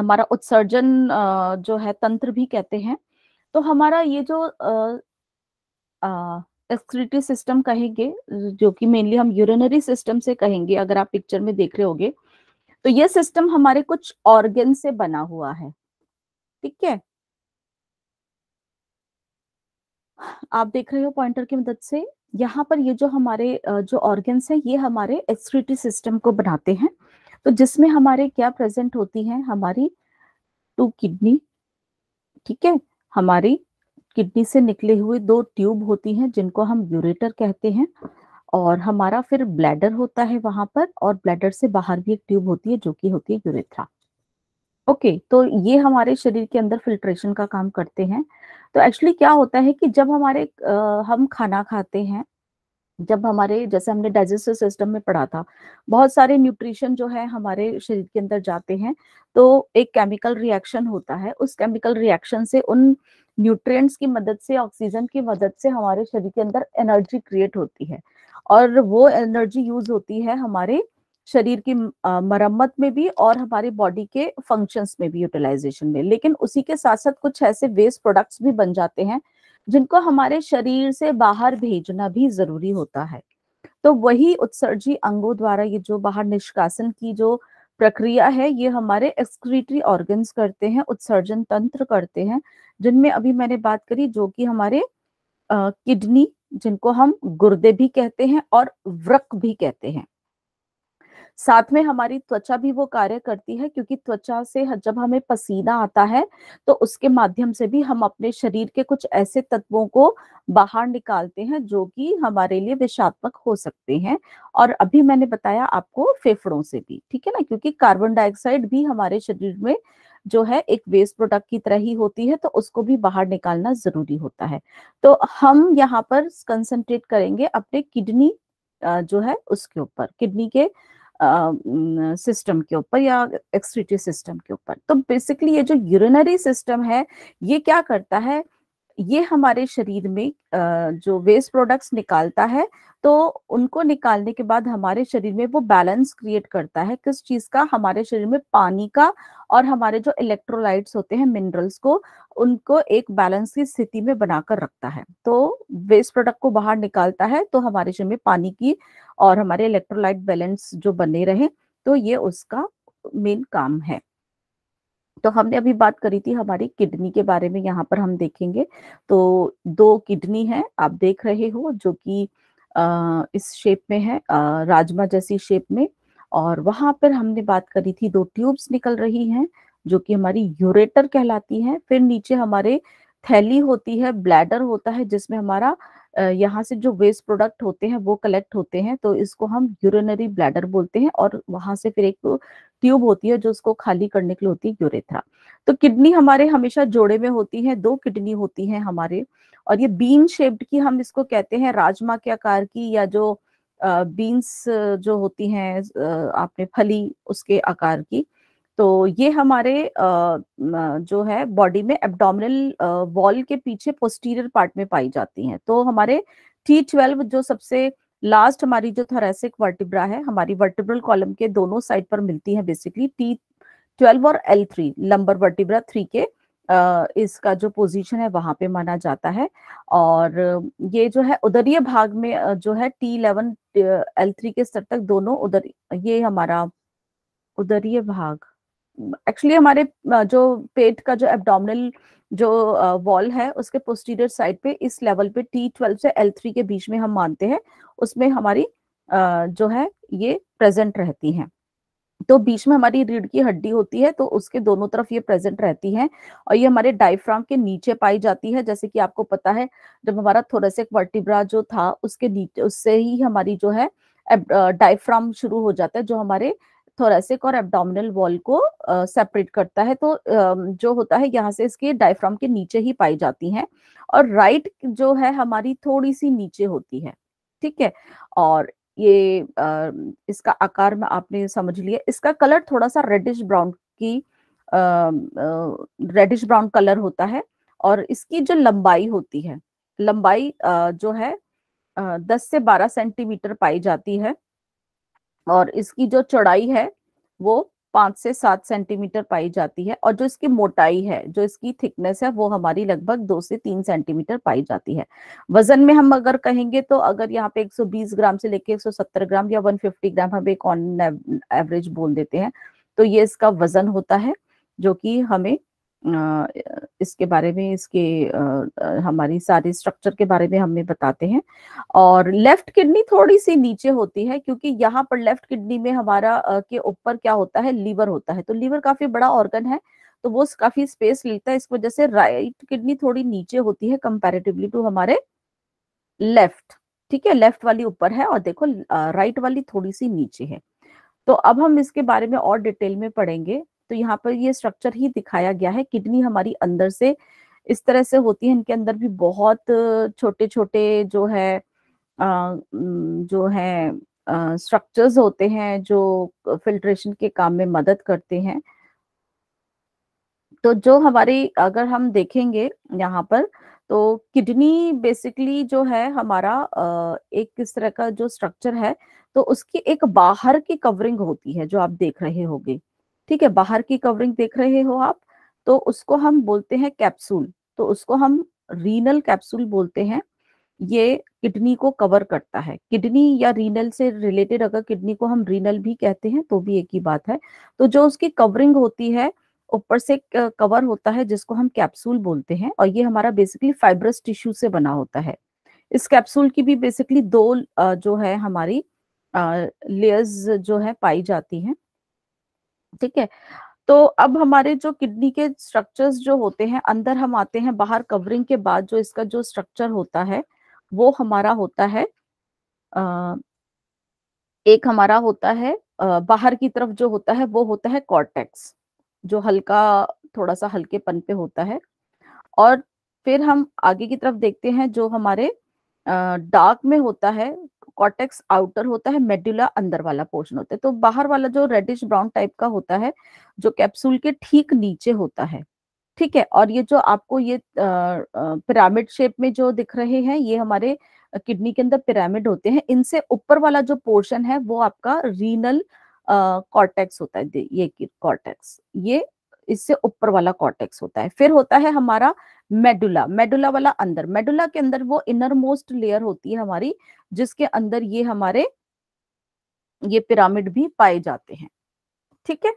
हमारा उत्सर्जन जो है तंत्र भी कहते हैं तो हमारा ये जो एक्सक्रीटिव सिस्टम कहेंगे जो कि मेनली हम यूरिनरी सिस्टम से कहेंगे अगर आप पिक्चर में देख रहे होंगे तो ये सिस्टम हमारे कुछ ऑर्गेन से बना हुआ है ठीक है आप देख रहे हो पॉइंटर की मदद से यहाँ पर ये जो हमारे जो ऑर्गेन्स हैं ये हमारे एक्सक्रिटिव सिस्टम को बनाते हैं तो जिसमें हमारे क्या प्रेजेंट होती है हमारी टू किडनी ठीक है हमारी किडनी से निकले हुए दो ट्यूब होती हैं जिनको हम यूरेटर कहते हैं और हमारा फिर ब्लैडर होता है वहां पर और ब्लैडर से बाहर भी एक ट्यूब होती है जो कि होती है यूरेथ्रा ओके तो ये हमारे शरीर के अंदर फिल्ट्रेशन का काम करते हैं तो एक्चुअली क्या होता है कि जब हमारे आ, हम खाना खाते हैं जब हमारे जैसे हमने डाइजेस्टिव सिस्टम में पढ़ा था बहुत सारे न्यूट्रिशन जो है हमारे शरीर के अंदर जाते हैं तो एक केमिकल रिएक्शन होता है उस केमिकल रिएक्शन से उन न्यूट्रिएंट्स की मदद से ऑक्सीजन की मदद से हमारे शरीर के अंदर एनर्जी क्रिएट होती है और वो एनर्जी यूज होती है हमारे शरीर की मरम्मत में भी और हमारी बॉडी के फंक्शंस में भी यूटिलाइजेशन में लेकिन उसी के साथ साथ कुछ ऐसे वेस्ट प्रोडक्ट्स भी बन जाते हैं जिनको हमारे शरीर से बाहर भेजना भी जरूरी होता है तो वही उत्सर्जी अंगों द्वारा ये जो बाहर निष्कासन की जो प्रक्रिया है ये हमारे एक्सक्रीटरी ऑर्गन्स करते हैं उत्सर्जन तंत्र करते हैं जिनमें अभी मैंने बात करी जो कि हमारे किडनी जिनको हम गुर्दे भी कहते हैं और व्रक भी कहते हैं साथ में हमारी त्वचा भी वो कार्य करती है क्योंकि त्वचा से जब हमें पसीना आता है तो उसके माध्यम से भी हम अपने शरीर के कुछ ऐसे तत्वों को बाहर निकालते हैं जो कि हमारे लिए विषात्मक हो सकते हैं और अभी मैंने बताया आपको फेफड़ों से भी ठीक है ना क्योंकि कार्बन डाइऑक्साइड भी हमारे शरीर में जो है एक वेस्ट प्रोडक्ट की तरह ही होती है तो उसको भी बाहर निकालना जरूरी होता है तो हम यहाँ पर कंसंट्रेट करेंगे अपने किडनी जो है उसके ऊपर किडनी के सिस्टम के ऊपर या एक्सट्रीटिव सिस्टम के ऊपर तो बेसिकली ये जो यूरिनरी सिस्टम है ये क्या करता है ये हमारे शरीर में जो वेस्ट प्रोडक्ट्स निकालता है तो उनको निकालने के बाद हमारे शरीर में वो बैलेंस क्रिएट करता है किस चीज का हमारे शरीर में पानी का और हमारे जो इलेक्ट्रोलाइट्स होते हैं मिनरल्स को उनको एक बैलेंस की स्थिति में बनाकर रखता है तो वेस्ट प्रोडक्ट को बाहर निकालता है तो हमारे शरीर में पानी की और हमारे इलेक्ट्रोलाइट बैलेंस जो बने रहे तो ये उसका मेन काम है तो हमने अभी बात करी थी हमारी किडनी के बारे में यहाँ पर हम देखेंगे तो दो किडनी है आप देख रहे हो जो कि इस शेप में है राजमा जैसी शेप में और वहां पर हमने बात करी थी दो ट्यूब्स निकल रही हैं जो कि हमारी यूरेटर कहलाती हैं फिर नीचे हमारे थैली होती है ब्लैडर होता है जिसमें हमारा यहाँ से जो वेस्ट प्रोडक्ट होते हैं वो कलेक्ट होते हैं तो इसको हम यूरिनरी ब्लैडर बोलते हैं और वहां से फिर एक ट्यूब होती है जो उसको खाली करने के लिए होती है यूरेथ्रा तो किडनी हमारे हमेशा जोड़े में होती है दो किडनी होती है हमारे और ये बीन शेप्ड की हम इसको कहते हैं राजमा के आकार की या जो बीन्स जो होती हैं आपने फली उसके आकार की तो ये हमारे जो है बॉडी में एब्डोमिनल वॉल के पीछे पोस्टीरियर पार्ट में पाई जाती हैं तो हमारे टी ट्वेल्व जो सबसे लास्ट हमारी जो थोरेसिक वर्टिब्रा है हमारी वर्टिब्रल कॉलम के दोनों साइड पर मिलती है बेसिकली टी ट्वेल्व और L three lumbar vertebra three के इसका जो पोजीशन है वहां पे माना जाता है और ये जो है उदरीय भाग में जो है टी इलेवन एल थ्री के स्तर तक दोनों उदर ये हमारा उदरीय भाग एक्चुअली हमारे जो पेट का जो एबडोमिनल जो वॉल है उसके पोस्टीरियर साइड पे इस लेवल पे टी ट्वेल्व से एल थ्री के बीच में हम मानते हैं उसमें हमारी जो है ये प्रेजेंट रहती है तो बीच में हमारी रीढ़ की हड्डी होती है तो उसके दोनों तरफ ये प्रेजेंट रहती है और ये हमारे डायफ्राम के नीचे पाई जाती है जैसे कि आपको पता है जब हमारा थोरेसिक वर्टिब्रा जो था उसके नीचे उससे ही हमारी जो है डायफ्राम शुरू हो जाता है जो हमारे थोरेसिक और एब्डोमिनल वॉल को सेपरेट करता है तो जो होता है यहाँ से इसके डायफ्राम के नीचे ही पाई जाती हैं और राइट जो है हमारी थोड़ी सी नीचे होती है ठीक है और ये इसका आकार में आपने समझ लिया इसका कलर थोड़ा सा रेडिश ब्राउन की रेडिश ब्राउन कलर होता है और इसकी जो लंबाई होती है लंबाई जो है दस से बारह सेंटीमीटर पाई जाती है और इसकी जो चौड़ाई है वो पांच से सात सेंटीमीटर पाई जाती है और जो इसकी मोटाई है जो इसकी थिकनेस है वो हमारी लगभग दो से तीन सेंटीमीटर पाई जाती है वजन में हम अगर कहेंगे तो अगर यहाँ पे 120 ग्राम से लेके 170 ग्राम या 150 ग्राम हम एक ऑन एवरेज बोल देते हैं तो ये इसका वजन होता है जो कि हमें इसके बारे में इसके हमारी सारी स्ट्रक्चर के बारे में हमें बताते हैं और लेफ्ट किडनी थोड़ी सी नीचे होती है क्योंकि यहाँ पर लेफ्ट किडनी में हमारा के ऊपर क्या होता है लीवर होता है तो लीवर काफी बड़ा ऑर्गन है तो वो काफी स्पेस लेता है इस वजह से राइट किडनी थोड़ी नीचे होती है कंपेरेटिवली टू हमारे लेफ्ट ठीक है लेफ्ट वाली ऊपर है और देखो राइट वाली थोड़ी सी नीचे है तो अब हम इसके बारे में और डिटेल में पढ़ेंगे तो यहाँ पर ये स्ट्रक्चर ही दिखाया गया है किडनी हमारी अंदर से इस तरह से होती है इनके अंदर भी बहुत छोटे छोटे जो है आ, जो है स्ट्रक्चर्स होते हैं जो फिल्ट्रेशन के काम में मदद करते हैं तो जो हमारी अगर हम देखेंगे यहाँ पर तो किडनी बेसिकली जो है हमारा एक किस तरह का जो स्ट्रक्चर है तो उसकी एक बाहर की कवरिंग होती है जो आप देख रहे होंगे ठीक है बाहर की कवरिंग देख रहे हो आप तो उसको हम बोलते हैं कैप्सूल तो उसको हम रीनल कैप्सूल बोलते हैं ये किडनी को कवर करता है किडनी या रीनल से रिलेटेड अगर किडनी को हम रीनल भी कहते हैं तो भी एक ही बात है तो जो उसकी कवरिंग होती है ऊपर से कवर होता है जिसको हम कैप्सूल बोलते हैं और ये हमारा बेसिकली फाइब्रस टिश्यू से बना होता है इस कैप्सूल की भी बेसिकली दो जो है हमारी लेयर्स जो है पाई जाती हैं ठीक है तो अब हमारे जो किडनी के स्ट्रक्चर्स जो होते हैं अंदर हम आते हैं बाहर कवरिंग के बाद जो इसका जो स्ट्रक्चर होता है वो हमारा होता है आ, एक हमारा होता है आ, बाहर की तरफ जो होता है वो होता है कॉर्टेक्स जो हल्का थोड़ा सा हल्के पन पे होता है और फिर हम आगे की तरफ देखते हैं जो हमारे डार्क में होता है कॉटेक्स आउटर होता है मेड्यूला अंदर वाला पोर्शन होता है तो बाहर वाला जो रेडिश ब्राउन टाइप का होता है जो कैप्सूल के ठीक नीचे होता है ठीक है और ये जो आपको ये पिरामिड शेप में जो दिख रहे हैं ये हमारे किडनी के अंदर पिरामिड होते हैं इनसे ऊपर वाला जो पोर्शन है वो आपका रीनल कॉर्टेक्स होता है ये कॉर्टेक्स ये इससे ऊपर वाला कॉर्टेक्स होता है फिर होता है हमारा मेडुला मेडुला वाला अंदर मेडुला के अंदर वो इनर मोस्ट लेयर होती है हमारी जिसके अंदर ये हमारे ये पिरामिड भी पाए जाते हैं ठीक है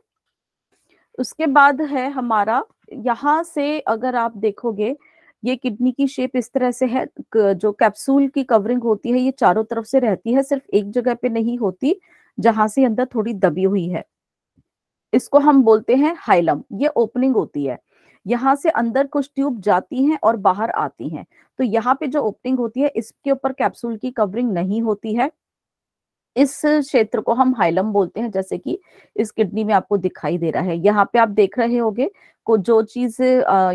उसके बाद है हमारा यहां से अगर आप देखोगे ये किडनी की शेप इस तरह से है जो कैप्सूल की कवरिंग होती है ये चारों तरफ से रहती है सिर्फ एक जगह पे नहीं होती जहां से अंदर थोड़ी दबी हुई है इसको हम बोलते हैं हाइलम ये ओपनिंग होती है यहाँ से अंदर कुछ ट्यूब जाती हैं और बाहर आती हैं तो यहाँ पे जो ओपनिंग होती है इसके ऊपर कैप्सूल की कवरिंग नहीं होती है इस क्षेत्र को हम हाइलम बोलते हैं जैसे कि इस किडनी में आपको दिखाई दे रहा है यहाँ पे आप देख रहे होंगे को जो चीज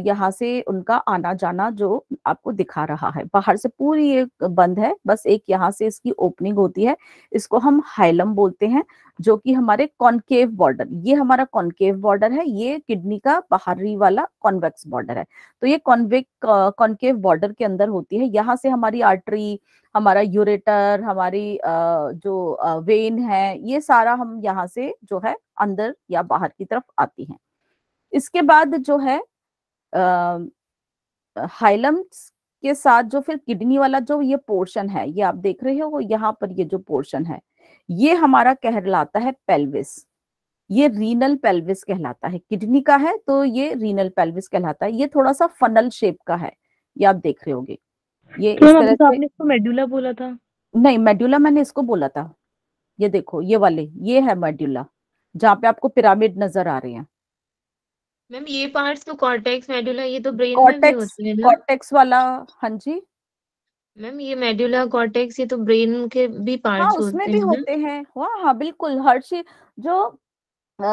यहाँ से उनका आना जाना जो आपको दिखा रहा है बाहर से पूरी ये बंद है बस एक यहाँ से इसकी ओपनिंग होती है इसको हम हाइलम बोलते हैं जो कि हमारे कॉन्केव बॉर्डर ये हमारा कॉनकेव बॉर्डर है ये किडनी का बाहरी वाला कॉन्वेक्स बॉर्डर है तो ये कॉन्वेक कॉन्केव बॉर्डर के अंदर होती है यहाँ से हमारी आर्टरी हमारा यूरेटर हमारी जो वेन है ये सारा हम यहाँ से जो है अंदर या बाहर की तरफ आती है इसके बाद जो है हाइलम्स के साथ जो फिर किडनी वाला जो ये पोर्शन है ये आप देख रहे हो यहाँ पर ये जो पोर्शन है ये हमारा कहलाता है पेल्विस ये रीनल पेल्विस कहलाता है किडनी का है तो ये रीनल पेल्विस कहलाता है ये थोड़ा सा फनल शेप का है ये आप देख रहे होगे ये इस तो तरह आपने इसको मेडुला बोला था नहीं मेडुला मैंने इसको बोला था ये देखो ये वाले ये है मेड्यूला जहाँ पे आपको पिरामिड नजर आ रहे हैं मैम ये पार्ट्स तो कॉर्टेक्स मेडुला ये तो ब्रेन में भी होते हैं ना कॉर्टेक्स वाला हाँ जी मैम ये मेडुला कॉर्टेक्स ये तो ब्रेन के भी पार्ट्स हाँ, होते उसमें होते भी होते हैं वाह हाँ, हाँ बिल्कुल हर चीज जो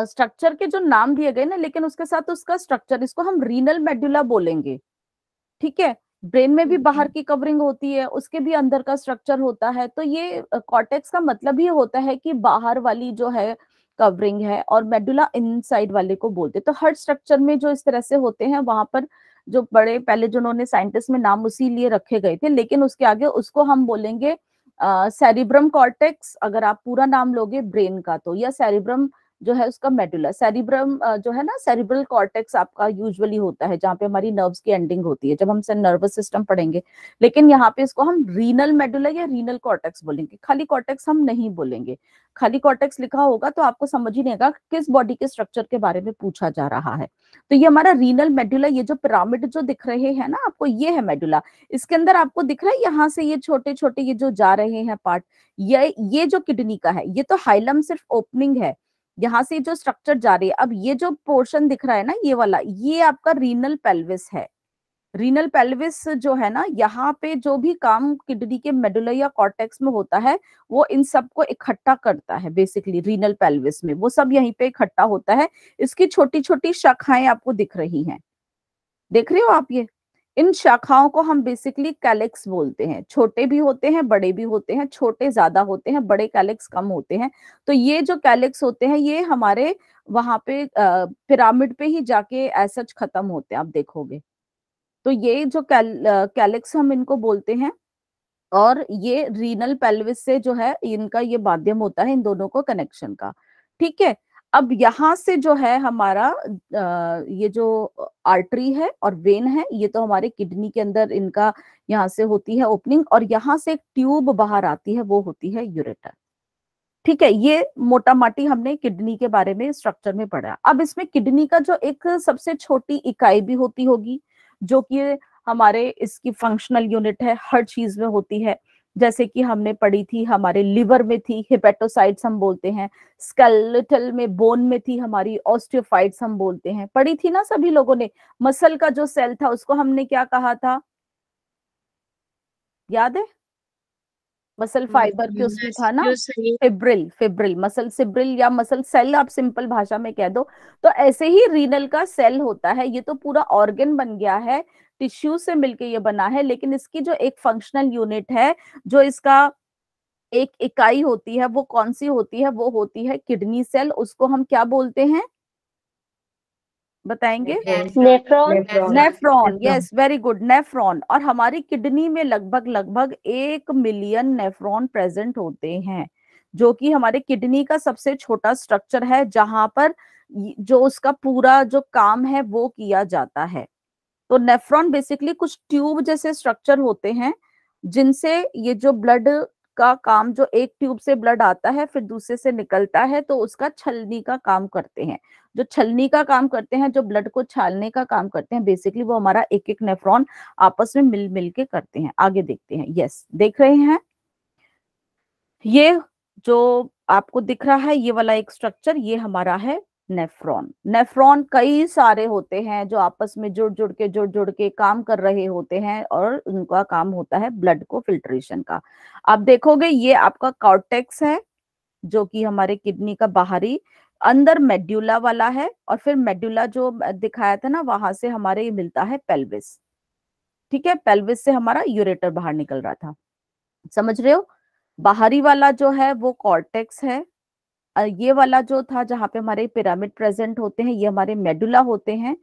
स्ट्रक्चर के जो नाम दिए गए ना लेकिन उसके साथ उसका स्ट्रक्चर इसको हम रीनल मेडुला बोलेंगे ठीक है ब्रेन में भी बाहर की कवरिंग होती है उसके भी अंदर का स्ट्रक्चर होता है तो ये कॉर्टेक्स का मतलब ही होता है कि बाहर वाली जो है कवरिंग है और मेडुला इनसाइड वाले को बोलते हैं तो हर स्ट्रक्चर में जो इस तरह से होते हैं वहां पर जो बड़े पहले जो उन्होंने साइंटिस्ट में नाम उसी लिए रखे गए थे लेकिन उसके आगे उसको हम बोलेंगे सेरिब्रम कॉर्टेक्स अगर आप पूरा नाम लोगे ब्रेन का तो या सेरिब्रम जो है उसका मेडुला सेरिब्रम जो है ना सेरिब्रल कॉर्टेक्स आपका यूजुअली होता है जहाँ पे हमारी नर्व्स की एंडिंग होती है जब हम नर्वस सिस्टम पढ़ेंगे लेकिन यहाँ पे इसको हम रीनल मेडुला या रीनल कॉर्टेक्स बोलेंगे खाली कॉर्टेक्स हम नहीं बोलेंगे खाली कॉर्टेक्स लिखा होगा तो आपको समझ ही नहीं आएगा किस बॉडी के स्ट्रक्चर के बारे में पूछा जा रहा है तो ये हमारा रीनल मेडुला ये जो पिरामिड जो दिख रहे हैं ना आपको ये है मेडुला इसके अंदर आपको दिख रहा है यहाँ से ये छोटे छोटे ये जो जा रहे हैं पार्ट ये ये जो किडनी का है ये तो हाइलम सिर्फ ओपनिंग है यहाँ से जो स्ट्रक्चर जा रही है अब ये जो पोर्शन दिख रहा है ना ये वाला ये आपका रीनल पेल्विस है रीनल पेल्विस जो है ना यहाँ पे जो भी काम किडनी के मेडुला या कॉर्टेक्स में होता है वो इन सबको इकट्ठा करता है बेसिकली रीनल पेल्विस में वो सब यहीं पे इकट्ठा होता है इसकी छोटी छोटी शाखाएं आपको दिख रही हैं देख रहे हो आप ये इन शाखाओं को हम बेसिकली कैलेक्स बोलते हैं छोटे भी होते हैं बड़े भी होते हैं छोटे ज्यादा होते हैं बड़े कैलेक्स कम होते हैं तो ये जो कैलेक्स होते हैं ये हमारे वहां पे पिरामिड पे ही जाके एसच खत्म होते हैं आप देखोगे तो ये जो कैल कैलेक्स हम इनको बोलते हैं और ये रीनल पेल्विस से जो है इनका ये माध्यम होता है इन दोनों को कनेक्शन का ठीक है अब यहाँ से जो है हमारा ये जो आर्टरी है और वेन है ये तो हमारे किडनी के अंदर इनका यहाँ से होती है ओपनिंग और यहाँ से एक ट्यूब बाहर आती है वो होती है यूरेटर ठीक है ये मोटा माटी हमने किडनी के बारे में स्ट्रक्चर में पढ़ा अब इसमें किडनी का जो एक सबसे छोटी इकाई भी होती होगी जो कि हमारे इसकी फंक्शनल यूनिट है हर चीज में होती है जैसे कि हमने पढ़ी थी हमारे लिवर में थी हिपेटोसाइट्स हम बोलते हैं स्केलेटल में बोन में थी हमारी ऑस्टियोफाइट्स हम बोलते हैं पढ़ी थी ना सभी लोगों ने मसल का जो सेल था उसको हमने क्या कहा था याद है मसल फाइबर की उसमें था ना फिब्रिल फिब्रिल मसल सिब्रिल या मसल सेल आप सिंपल भाषा में कह दो तो ऐसे ही रीनल का सेल होता है ये तो पूरा ऑर्गन बन गया है टिश्यू से मिलके ये बना है लेकिन इसकी जो एक फंक्शनल यूनिट है जो इसका एक इकाई होती है वो कौन सी होती है वो होती है किडनी सेल उसको हम क्या बोलते हैं बताएंगे nephron yes very good nephron और हमारी किडनी में लगभग लगभग एक मिलियन नेफ्रॉन प्रेजेंट होते हैं जो कि हमारे किडनी का सबसे छोटा स्ट्रक्चर है जहां पर जो उसका पूरा जो काम है वो किया जाता है तो नेफ्रॉन बेसिकली कुछ ट्यूब जैसे स्ट्रक्चर होते हैं जिनसे ये जो ब्लड का काम जो एक ट्यूब से ब्लड आता है फिर दूसरे से निकलता है तो उसका छलनी का काम करते हैं जो छलनी का काम करते हैं जो ब्लड को छालने का काम करते हैं बेसिकली वो हमारा एक एक नेफ्रॉन आपस में मिल मिल के करते हैं आगे देखते हैं यस देख रहे हैं ये जो आपको दिख रहा है ये वाला एक स्ट्रक्चर ये हमारा है नेफ्रॉन नेफ्रॉन कई सारे होते हैं जो आपस में जुड़ जुड़ के जुड़ जुड़ के काम कर रहे होते हैं और उनका काम होता है ब्लड को फिल्ट्रेशन का आप देखोगे ये आपका कॉर्टेक्स है जो कि हमारे किडनी का बाहरी अंदर मेड्यूला वाला है और फिर मेड्यूला जो दिखाया था ना वहां से हमारे मिलता है पेल्विस ठीक है पेल्विस से हमारा यूरेटर बाहर निकल रहा था समझ रहे हो बाहरी वाला जो है वो कॉर्टेक्स है ये वाला जो था जहाँ पे हमारे पिरामिड प्रेजेंट होते हैं ये हमारे मेडुला होते हैं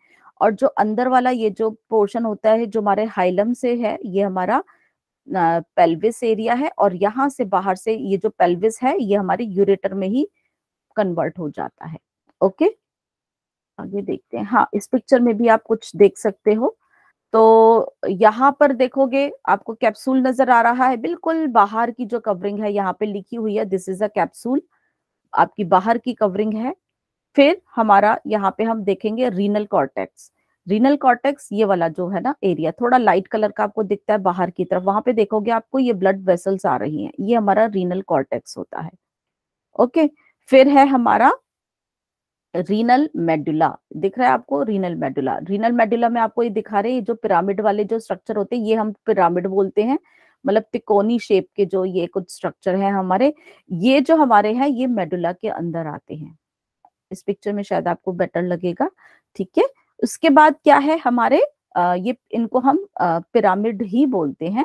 और जो अंदर वाला ये जो पोर्शन होता है जो हमारे हाइलम से है ये हमारा पेल्विस एरिया है और यहाँ से बाहर से ये जो पेल्विस है ये हमारे यूरेटर में ही कन्वर्ट हो जाता है ओके आगे देखते हैं हाँ इस पिक्चर में भी आप कुछ देख सकते हो तो यहाँ पर देखोगे आपको कैप्सूल नजर आ रहा है बिल्कुल बाहर की जो कवरिंग है यहाँ पे लिखी हुई है दिस इज अ कैप्सूल आपकी बाहर की कवरिंग है फिर हमारा यहाँ पे हम देखेंगे रीनल कॉर्टेक्स रीनल कॉर्टेक्स ये वाला जो है ना एरिया थोड़ा लाइट कलर का आपको दिखता है बाहर की तरफ वहां पे देखोगे आपको ये ब्लड वेसल्स आ रही हैं ये हमारा रीनल कॉर्टेक्स होता है ओके फिर है हमारा रीनल मेडुला दिख रहा है आपको रीनल मेडुला रीनल मेडुला में आपको ये दिखा रहे हैं जो पिरामिड वाले जो स्ट्रक्चर होते हैं ये हम पिरामिड बोलते हैं मतलब तिकोनी शेप के जो ये कुछ स्ट्रक्चर है हमारे ये जो हमारे हैं ये मेडुला के अंदर आते हैं इस पिक्चर में शायद आपको बेटर लगेगा ठीक है उसके बाद क्या है हमारे आ, ये इनको हम पिरामिड ही बोलते हैं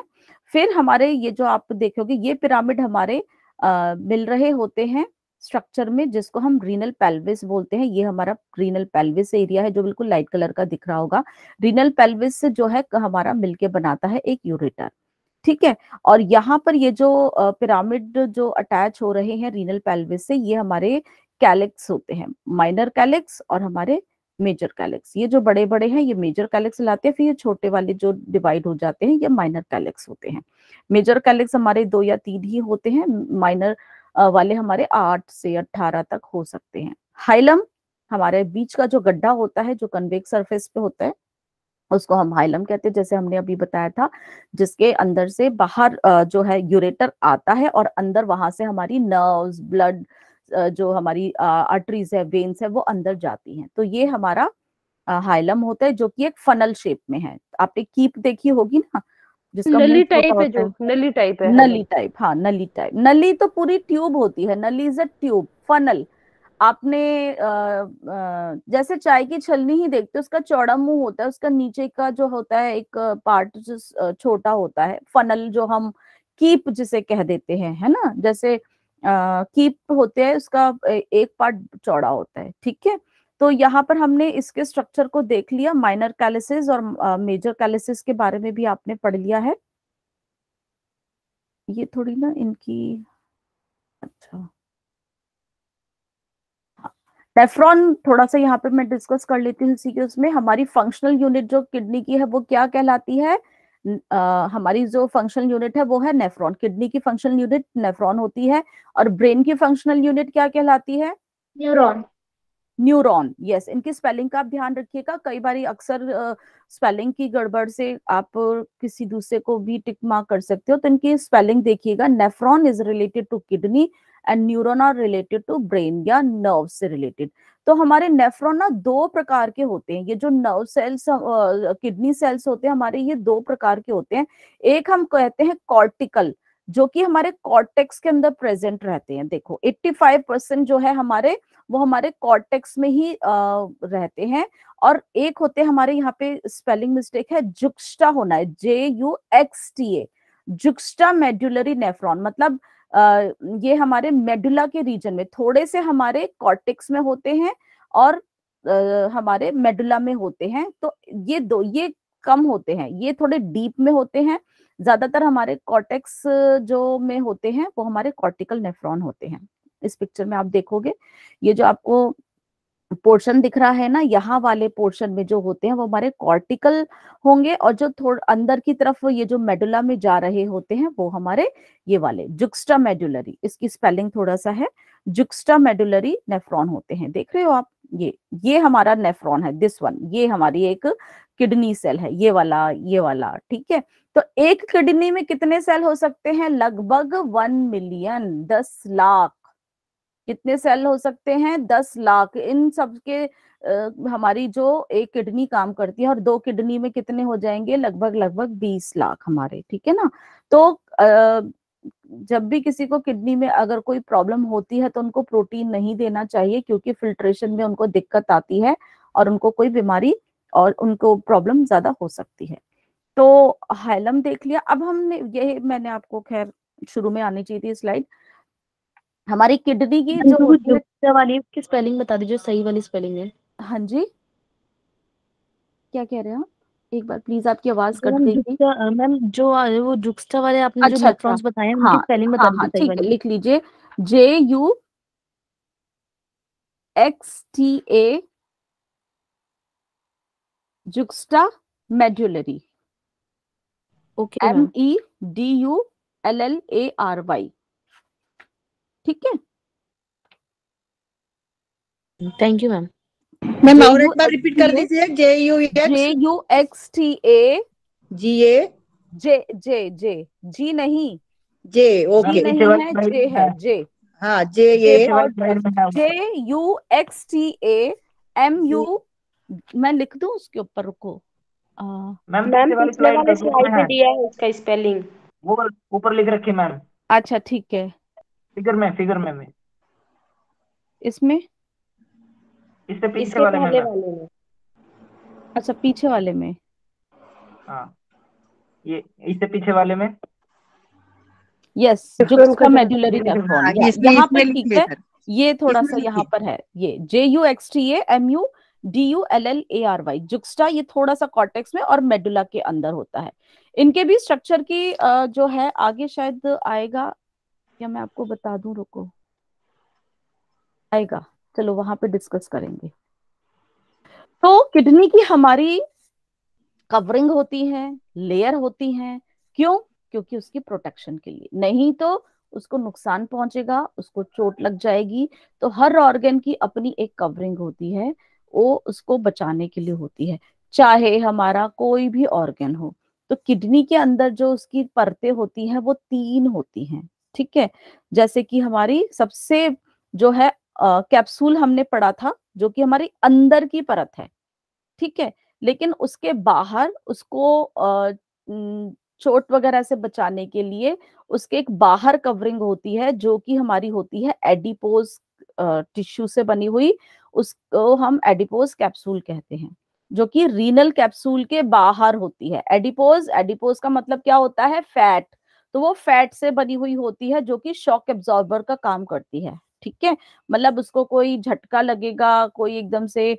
फिर हमारे ये जो आप देखोगे ये पिरामिड हमारे आ, मिल रहे होते हैं स्ट्रक्चर में जिसको हम रीनल पेल्विस बोलते हैं ये हमारा रीनल पेल्विस एरिया है जो बिल्कुल लाइट कलर का दिख रहा होगा रीनल पेल्विस जो है हमारा मिलके बनाता है एक यूरेटर ठीक है और यहाँ पर ये जो पिरामिड जो अटैच हो रहे हैं रीनल पैल्विस से ये हमारे कैलेक्स होते हैं माइनर कैलेक्स और हमारे मेजर कैलेक्स ये जो बड़े बड़े हैं ये मेजर कैलेक्स लाते हैं फिर ये छोटे वाले जो डिवाइड हो जाते हैं ये माइनर कैलेक्स होते हैं मेजर कैलेक्स हमारे दो या तीन ही होते हैं माइनर वाले हमारे आठ से अट्ठारह तक हो सकते हैं हाइलम हमारे बीच का जो गड्ढा होता है जो कन्वेक्स सरफेस पे होता है उसको हम हाइलम कहते हैं जैसे हमने अभी बताया था जिसके अंदर से बाहर जो है यूरेटर आता है और अंदर वहां से हमारी नर्व्स ब्लड जो हमारी आर्टरीज है वेन्स है वो अंदर जाती हैं तो ये हमारा हाइलम होता है जो कि एक फनल शेप में है आपने कीप देखी होगी ना जिसका नली टाइप है जो नली टाइप है नली टाइप हाँ नली टाइप नली तो पूरी ट्यूब होती है नली इज अ ट्यूब फनल आपने आ, आ, जैसे चाय की छलनी ही देखते उसका चौड़ा मुंह होता है उसका नीचे का जो होता है एक पार्ट जो छोटा होता है फनल जो हम कीप जिसे कह देते हैं है ना जैसे आ, कीप होते हैं उसका एक पार्ट चौड़ा होता है ठीक है तो यहाँ पर हमने इसके स्ट्रक्चर को देख लिया माइनर कैलिसिस और मेजर कैलिसिस के बारे में भी आपने पढ़ लिया है ये थोड़ी ना इनकी अच्छा नेफ्रॉन थोड़ा सा यहाँ पे मैं डिस्कस कर लेती हूँ इसी के उसमें हमारी फंक्शनल यूनिट जो किडनी की है वो क्या कहलाती है आ, हमारी जो फंक्शनल यूनिट है वो है नेफ्रॉन किडनी की फंक्शनल यूनिट नेफ्रॉन होती है और ब्रेन की फंक्शनल यूनिट क्या कहलाती है न्यूरोन न्यूरॉन यस yes, इनकी स्पेलिंग का आप ध्यान रखिएगा कई बार अक्सर स्पेलिंग की गड़बड़ से आप किसी दूसरे को भी टिक मार्क कर सकते हो तो इनकी स्पेलिंग देखिएगा nephron is related to kidney and neuron are related to brain या नर्व से रिलेटेड तो हमारे नेफ्रोन ना दो प्रकार के होते हैं ये जो नर्व सेल्स किडनी सेल्स होते हैं हमारे ये दो प्रकार के होते हैं एक हम कहते हैं कॉर्टिकल जो कि हमारे कॉर्टेक्स के अंदर प्रेजेंट रहते हैं देखो 85 परसेंट जो है हमारे वो हमारे कॉर्टेक्स में ही आ, रहते हैं और एक होते हैं हमारे यहाँ पे स्पेलिंग मिस्टेक है जुक्स्टा होना है J U X T A juxta medullary nephron मतलब ये हमारे मेडुला के रीजन में थोड़े से हमारे कॉर्टिक्स में होते हैं और हमारे मेडुला में होते हैं तो ये दो ये कम होते हैं ये थोड़े डीप में होते हैं ज्यादातर हमारे कॉर्टेक्स जो में होते हैं वो हमारे कॉर्टिकल नेफ्रॉन होते हैं इस पिक्चर में आप देखोगे ये जो आपको पोर्शन दिख रहा है ना यहाँ वाले पोर्शन में जो होते हैं वो हमारे कॉर्टिकल होंगे और जो थोड़ा अंदर की तरफ ये जो मेडुला में जा रहे होते हैं वो हमारे ये वाले जुक्स्टा मेडुलरी इसकी स्पेलिंग थोड़ा सा है जुक्स्टा मेडुलरी नेफ्रॉन होते हैं देख रहे हो आप ये ये हमारा नेफ्रॉन है दिस वन ये हमारी एक किडनी सेल है ये वाला ये वाला ठीक है तो एक किडनी में कितने सेल हो सकते हैं लगभग वन मिलियन दस लाख कितने सेल हो सकते हैं दस लाख इन सब के आ, हमारी जो एक किडनी काम करती है और दो किडनी में कितने हो जाएंगे लगभग लगभग बीस लाख हमारे ठीक है ना तो आ, जब भी किसी को किडनी में अगर कोई प्रॉब्लम होती है तो उनको प्रोटीन नहीं देना चाहिए क्योंकि फिल्ट्रेशन में उनको दिक्कत आती है और उनको कोई बीमारी और उनको प्रॉब्लम ज्यादा हो सकती है तो हाइलम देख लिया अब हमने यही मैंने आपको खैर शुरू में आनी चाहिए थी स्लाइड हमारी किडनी की जो वाली की स्पेलिंग बता दीजिए सही वाली स्पेलिंग है हाँ जी क्या कह रहे हैं एक बार प्लीज आपकी आवाज कट गई मैम जो वो जुक्स्टा वाले आपने अच्छा, जो इलेक्ट्रॉन्स बताए हैं हाँ, स्पेलिंग बता हाँ, हाँ ठीक है लिख लीजिए J U X T A juxta medullary okay M E D U L L A R Y ठीक है थैंक यू मैम मैम और एक बार रिपीट कर दीजिए J U J U X T A G A J J J G नहीं J okay नहीं है जे है जे हाँ जे ये J U X T A M U मैं लिख दू उसके ऊपर रुको मैम मैम पिछले वाले स्लाइड में दिया है उसका स्पेलिंग वो ऊपर लिख रखी मैम अच्छा ठीक है फिगर में फिगर में में इसमें इससे पीछे इसके वाले, वाले में, वाले में अच्छा पीछे वाले में हाँ ये इससे पीछे वाले में यस जो उसका मेडुलरी नर्व यहाँ पर ठीक है ये थोड़ा सा यहाँ पर है ये J U X T M U D U L L A R Y juxta ये थोड़ा सा कॉर्टेक्स में और मेडुला के अंदर होता है इनके भी स्ट्रक्चर की जो है आगे शायद आएगा या मैं आपको बता दूं रुको आएगा चलो वहां पे डिस्कस करेंगे तो किडनी की हमारी कवरिंग होती है लेयर होती है क्यों क्योंकि उसकी प्रोटेक्शन के लिए नहीं तो उसको नुकसान पहुंचेगा उसको चोट लग जाएगी तो हर ऑर्गन की अपनी एक कवरिंग होती है वो उसको बचाने के लिए होती है चाहे हमारा कोई भी ऑर्गन हो तो किडनी के अंदर जो उसकी परतें होती हैं वो तीन होती हैं ठीक है जैसे कि हमारी सबसे जो है कैप्सूल हमने पढ़ा था जो कि हमारी अंदर की परत है ठीक है लेकिन उसके बाहर उसको चोट वगैरह से बचाने के लिए उसके एक बाहर कवरिंग होती है जो कि हमारी होती है एडिपोज टिश्यू से बनी हुई उसको हम एडिपोज कैप्सूल कहते हैं जो कि रीनल कैप्सूल के बाहर होती है एडिपोज एडिपोज का मतलब क्या होता है फैट तो वो फैट से बनी हुई होती है जो कि शॉक एब्जॉर्बर का काम करती है ठीक है मतलब उसको कोई झटका लगेगा कोई एकदम से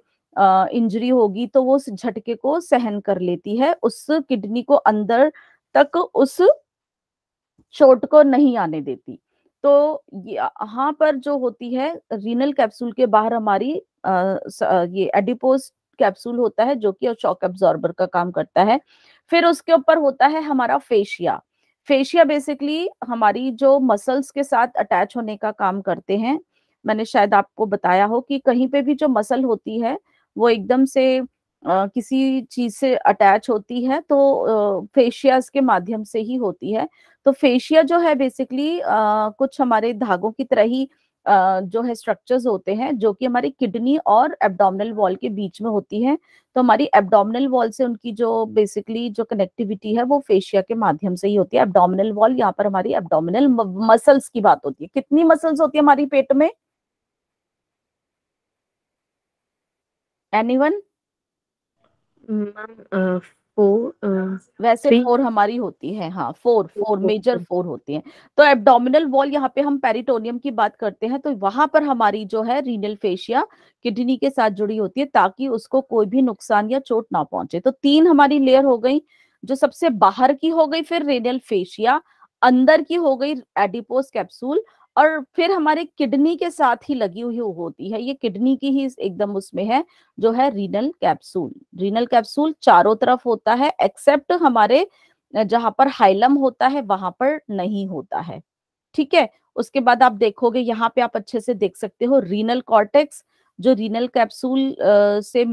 इंजरी होगी तो वो उस झटके को सहन कर लेती है उस किडनी को अंदर तक उस चोट को नहीं आने देती तो यहाँ पर जो होती है रीनल कैप्सूल के बाहर हमारी आ, ये एडिपोज कैप्सूल होता है जो कि शॉक एब्जॉर्बर का काम करता है फिर उसके ऊपर होता है हमारा फेशिया फेशिया बेसिकली हमारी जो मसल्स के साथ अटैच होने का काम करते हैं मैंने शायद आपको बताया हो कि कहीं पे भी जो मसल होती है वो एकदम से आ, किसी चीज से अटैच होती है तो फेशियाज के माध्यम से ही होती है तो फेशिया जो है बेसिकली आ, कुछ हमारे धागों की तरह ही जो है स्ट्रक्चर्स होते हैं जो कि हमारी किडनी और एब्डोमिनल वॉल के बीच में होती है तो हमारी एब्डोमिनल वॉल से उनकी जो बेसिकली जो कनेक्टिविटी है वो फेशिया के माध्यम से ही होती है एब्डोमिनल वॉल यहाँ पर हमारी एब्डोमिनल मसल्स की बात होती है कितनी मसल्स होती है हमारी पेट में एनी वन फोर वैसे फोर हमारी होती है हाँ फोर फोर मेजर फोर होती है तो एब्डोमिनल वॉल यहाँ पे हम पेरिटोनियम की बात करते हैं तो वहां पर हमारी जो है रीनल फेशिया किडनी के साथ जुड़ी होती है ताकि उसको कोई भी नुकसान या चोट ना पहुंचे तो तीन हमारी लेयर हो गई जो सबसे बाहर की हो गई फिर रीनल फेशिया अंदर की हो गई एडिपोस कैप्सूल और फिर हमारे किडनी के साथ ही लगी हुई होती है ये किडनी की ही एकदम उसमें है जो है रीनल कैप्सूल रीनल कैप्सूल चारों तरफ होता है एक्सेप्ट हमारे जहां पर हाइलम होता है वहां पर नहीं होता है ठीक है उसके बाद आप देखोगे यहाँ पे आप अच्छे से देख सकते हो रीनल कॉर्टेक्स जो रीनल कैप्सूल से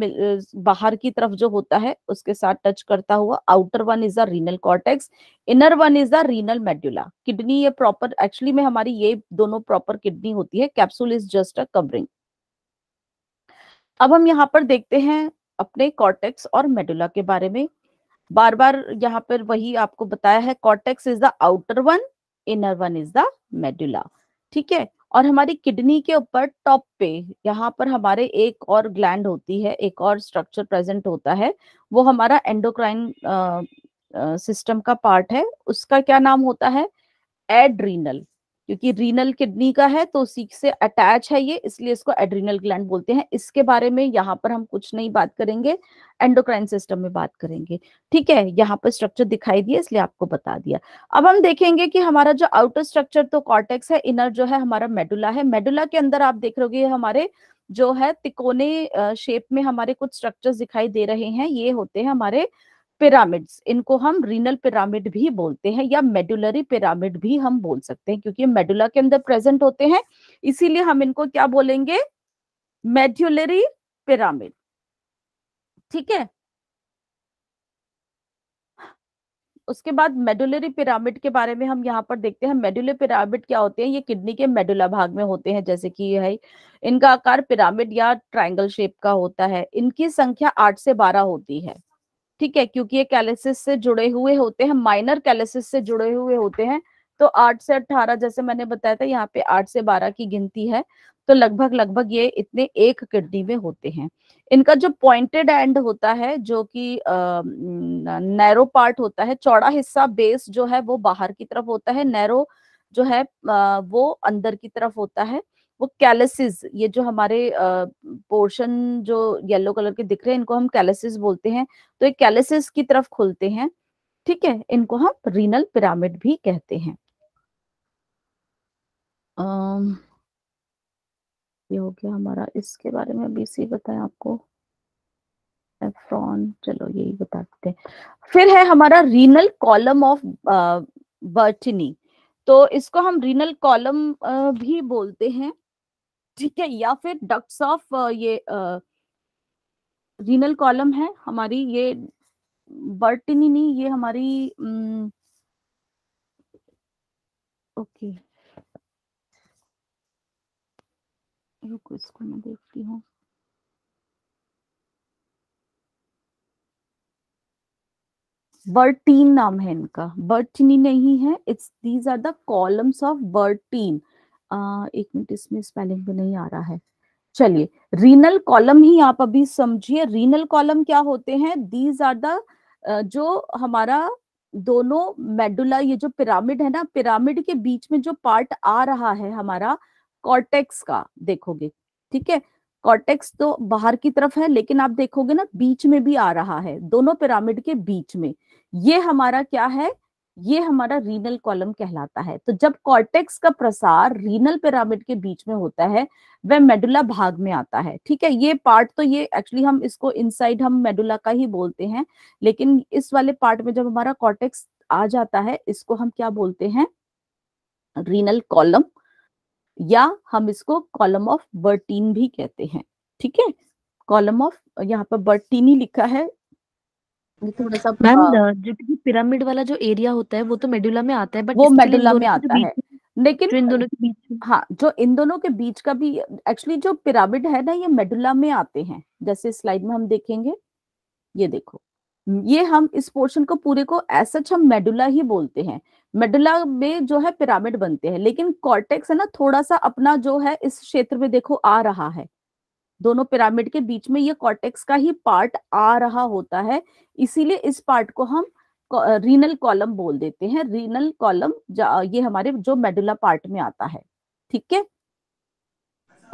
बाहर की तरफ जो होता है उसके साथ टच करता हुआ outer one is the renal cortex inner one is the renal medulla kidney ये प्रॉपर एक्चुअली में हमारी ये दोनों प्रॉपर किडनी होती है capsule is just a covering अब हम यहाँ पर देखते हैं अपने कॉर्टेक्स और मेडुला के बारे में बार बार यहाँ पर वही आपको बताया है cortex is the outer one inner one is the medulla ठीक है और हमारी किडनी के ऊपर टॉप पे यहाँ पर हमारे एक और ग्लैंड होती है एक और स्ट्रक्चर प्रेजेंट होता है वो हमारा एंडोक्राइन सिस्टम का पार्ट है उसका क्या नाम होता है एड्रीनल क्योंकि रीनल किडनी का है तो उसी से अटैच है ये इसलिए इसको एड्रीनल ग्लैंड बोलते हैं इसके बारे में यहाँ पर हम कुछ नहीं बात करेंगे एंडोक्राइन सिस्टम में बात करेंगे ठीक है यहाँ पर स्ट्रक्चर दिखाई दिया इसलिए आपको बता दिया अब हम देखेंगे कि हमारा जो आउटर स्ट्रक्चर तो कॉर्टेक्स है इनर जो है हमारा मेडुला है मेडुला के अंदर आप देख रहे हमारे जो है तिकोने शेप में हमारे कुछ स्ट्रक्चर दिखाई दे रहे हैं ये होते हैं हमारे पिरामिड्स इनको हम रीनल पिरामिड भी बोलते हैं या मेडुलरी पिरामिड भी हम बोल सकते हैं क्योंकि मेडुला के अंदर प्रेजेंट होते हैं इसीलिए हम इनको क्या बोलेंगे मेड्यूलरी पिरामिड ठीक है उसके बाद मेडुलरी पिरामिड के बारे में हम यहाँ पर देखते हैं मेडुलर पिरामिड क्या होते हैं ये किडनी के मेडुला भाग में होते हैं जैसे कि है इनका आकार पिरामिड या ट्रायंगल शेप का होता है इनकी संख्या आठ से बारह होती है ठीक है क्योंकि ये कैलिसिस से जुड़े हुए होते हैं माइनर कैलिसिस से जुड़े हुए होते हैं तो आठ से अठारह जैसे मैंने बताया था यहाँ पे आठ से बारह की गिनती है तो लगभग लगभग ये इतने एक किडनी में होते हैं इनका जो पॉइंटेड एंड होता है जो कि नैरो पार्ट होता है चौड़ा हिस्सा बेस जो है वो बाहर की तरफ होता है नैरो जो है आ, वो अंदर की तरफ होता है वो कैलसिस ये जो हमारे पोर्शन जो येलो कलर के दिख रहे हैं इनको हम कैलसिस बोलते हैं तो ये कैलसिस की तरफ खुलते हैं ठीक है इनको हम रीनल पिरामिड भी कहते हैं आ, ये हो गया हमारा इसके बारे में अभी इसी बताया आपको एफ्रॉन चलो यही बता देते हैं फिर है हमारा रीनल कॉलम ऑफ बर्टिनी तो इसको हम रीनल कॉलम भी बोलते हैं ठीक है या फिर डक्ट्स ऑफ ये रीनल कॉलम है हमारी ये बर्टिनी नहीं ये हमारी ओके रुको इसको मैं देखती हूँ बर्टीन नाम है इनका बर्टिनी नहीं है it's these are the columns of Bertin एक मिनट इसमें स्पेलिंग भी नहीं आ रहा है चलिए रीनल कॉलम ही आप अभी समझिए रीनल कॉलम क्या होते हैं दीज आर द जो हमारा दोनों मेडुला ये जो पिरामिड है ना पिरामिड के बीच में जो पार्ट आ रहा है हमारा कॉर्टेक्स का देखोगे ठीक है कॉर्टेक्स तो बाहर की तरफ है लेकिन आप देखोगे ना बीच में भी आ रहा है दोनों पिरामिड के बीच में ये हमारा क्या है ये हमारा रीनल कॉलम कहलाता है तो जब कॉर्टेक्स का प्रसार रीनल पिरामिड के बीच में होता है वह मेडुला भाग में आता है ठीक है ये पार्ट तो ये एक्चुअली हम इसको इनसाइड हम मेडुला का ही बोलते हैं लेकिन इस वाले पार्ट में जब हमारा कॉर्टेक्स आ जाता है इसको हम क्या बोलते हैं रीनल कॉलम या हम इसको कॉलम ऑफ बर्टीन भी कहते हैं ठीक है कॉलम ऑफ यहाँ पर बर्टीनी लिखा है थोड़ा तो सा मैम जो कि पिरामिड वाला जो एरिया होता है वो तो मेडुला में आता है बट वो मेडुला में आता है लेकिन इन दोनों के बीच हाँ जो इन दोनों के बीच का भी एक्चुअली जो पिरामिड है ना ये मेडुला में आते हैं जैसे स्लाइड में हम देखेंगे ये देखो ये हम इस पोर्शन को पूरे को ऐसा हम मेडुला ही बोलते हैं मेडुला में जो है पिरामिड बनते हैं लेकिन कॉर्टेक्स है ना थोड़ा सा अपना जो है इस क्षेत्र में देखो आ रहा है दोनों पिरामिड के बीच में ये कॉर्टेक्स का ही पार्ट आ रहा होता है इसीलिए इस पार्ट को हम रीनल कॉलम बोल देते हैं रीनल कॉलम ये हमारे जो मेडुला पार्ट में आता है ठीक है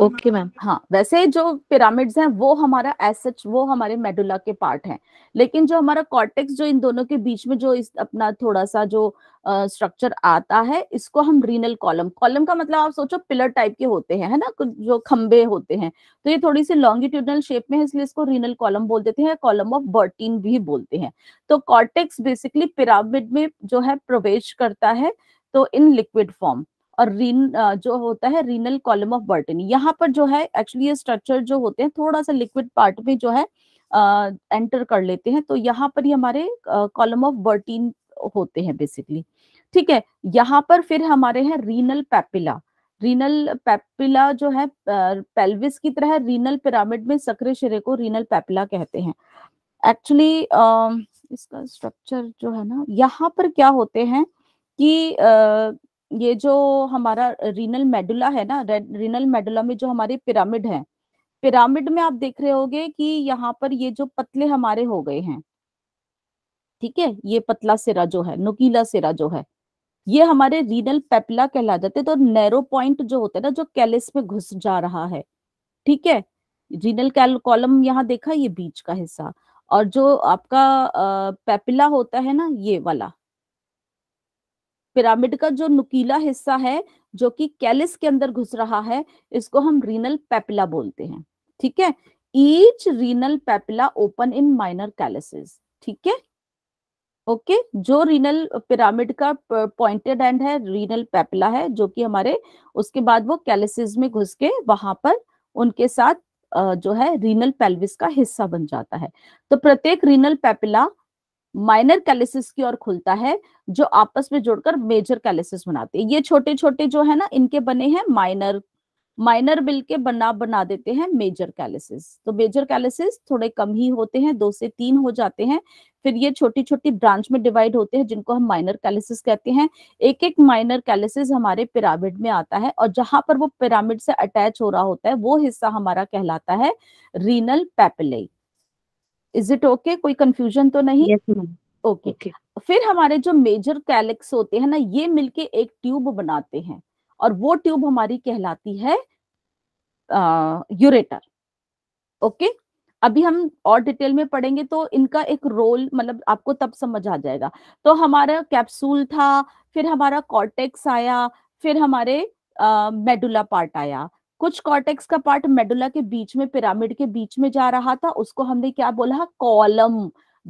ओके मैम हाँ वैसे जो पिरामिड्स हैं वो हमारा एसच वो हमारे मेडुला के पार्ट हैं लेकिन जो हमारा कॉर्टेक्स जो इन दोनों के बीच में जो इस अपना थोड़ा सा जो स्ट्रक्चर आता है इसको हम रीनल कॉलम कॉलम का मतलब आप सोचो पिलर टाइप के होते हैं है ना जो खंबे होते हैं तो ये थोड़ी सी लॉन्गिट्यूडनल शेप में है इसलिए इसको रीनल कॉलम बोल देते हैं कॉलम ऑफ बर्टीन भी बोलते हैं तो कॉर्टेक्स बेसिकली पिरामिड में जो है प्रवेश करता है तो इन लिक्विड फॉर्म और रीन जो होता है रीनल कॉलम ऑफ बर्टन यहाँ पर जो है एक्चुअली ये स्ट्रक्चर जो होते हैं थोड़ा सा लिक्विड पार्ट में जो है एंटर कर लेते हैं तो यहाँ पर ही हमारे कॉलम ऑफ बर्टीन होते हैं बेसिकली ठीक है यहाँ पर फिर हमारे हैं रीनल पैपिला रीनल पैपिला जो है पेल्विस की तरह रीनल पिरामिड में सक्रिय शिरे को रीनल पैपिला कहते हैं एक्चुअली इसका स्ट्रक्चर जो है ना यहाँ पर क्या होते हैं कि ये जो हमारा रीनल मेडुला है ना रीनल मेडुला में जो हमारे पिरामिड है पिरामिड में आप देख रहे गे कि यहाँ पर ये जो पतले हमारे हो गए हैं ठीक है ये पतला सिरा जो है नुकीला सिरा जो है ये हमारे रीनल पेपला कहला जाते हैं तो नैरो पॉइंट जो होता है ना जो कैलिस में घुस जा रहा है ठीक है रीनल कैल कॉलम यहाँ देखा ये बीच का हिस्सा और जो आपका पेपिला होता है ना ये वाला पिरामिड का जो नुकीला हिस्सा है जो कि कैलिस के अंदर घुस रहा है इसको हम रीनल पेपिला बोलते हैं ठीक है each renal papilla open in minor calyces ठीक है ओके okay? जो रीनल पिरामिड का पॉइंटेड एंड है रीनल पेपिला है जो कि हमारे उसके बाद वो कैलिसिस में घुस के वहां पर उनके साथ जो है रीनल पेल्विस का हिस्सा बन जाता है तो प्रत्येक रीनल पेपिला माइनर कैलिसिस की ओर खुलता है जो आपस में जोड़कर मेजर कैलिसिस बनाते हैं ये छोटे छोटे जो है ना इनके बने हैं माइनर माइनर मिल के बना बना देते हैं मेजर कैलिसिस तो मेजर कैलिसिस थोड़े कम ही होते हैं दो से तीन हो जाते हैं फिर ये छोटी छोटी ब्रांच में डिवाइड होते हैं जिनको हम माइनर कैलिसिस कहते हैं एक एक माइनर कैलिसिस हमारे पिरामिड में आता है और जहां पर वो पिरामिड से अटैच हो रहा होता है वो हिस्सा हमारा कहलाता है renal papillae is it okay कोई कंफ्यूजन तो नहीं ओके yes, okay. फिर हमारे जो मेजर कैलेक्स होते हैं ना ये मिलके एक ट्यूब बनाते हैं और वो ट्यूब हमारी कहलाती है यूरेटर ओके okay? अभी हम और डिटेल में पढ़ेंगे तो इनका एक रोल मतलब आपको तब समझ आ जाएगा तो हमारा कैप्सूल था फिर हमारा कॉर्टेक्स आया फिर हमारे मेडुला पार्ट आया कुछ कॉर्टेक्स का पार्ट मेडुला के बीच में पिरामिड के बीच में जा रहा था उसको हमने क्या बोला कॉलम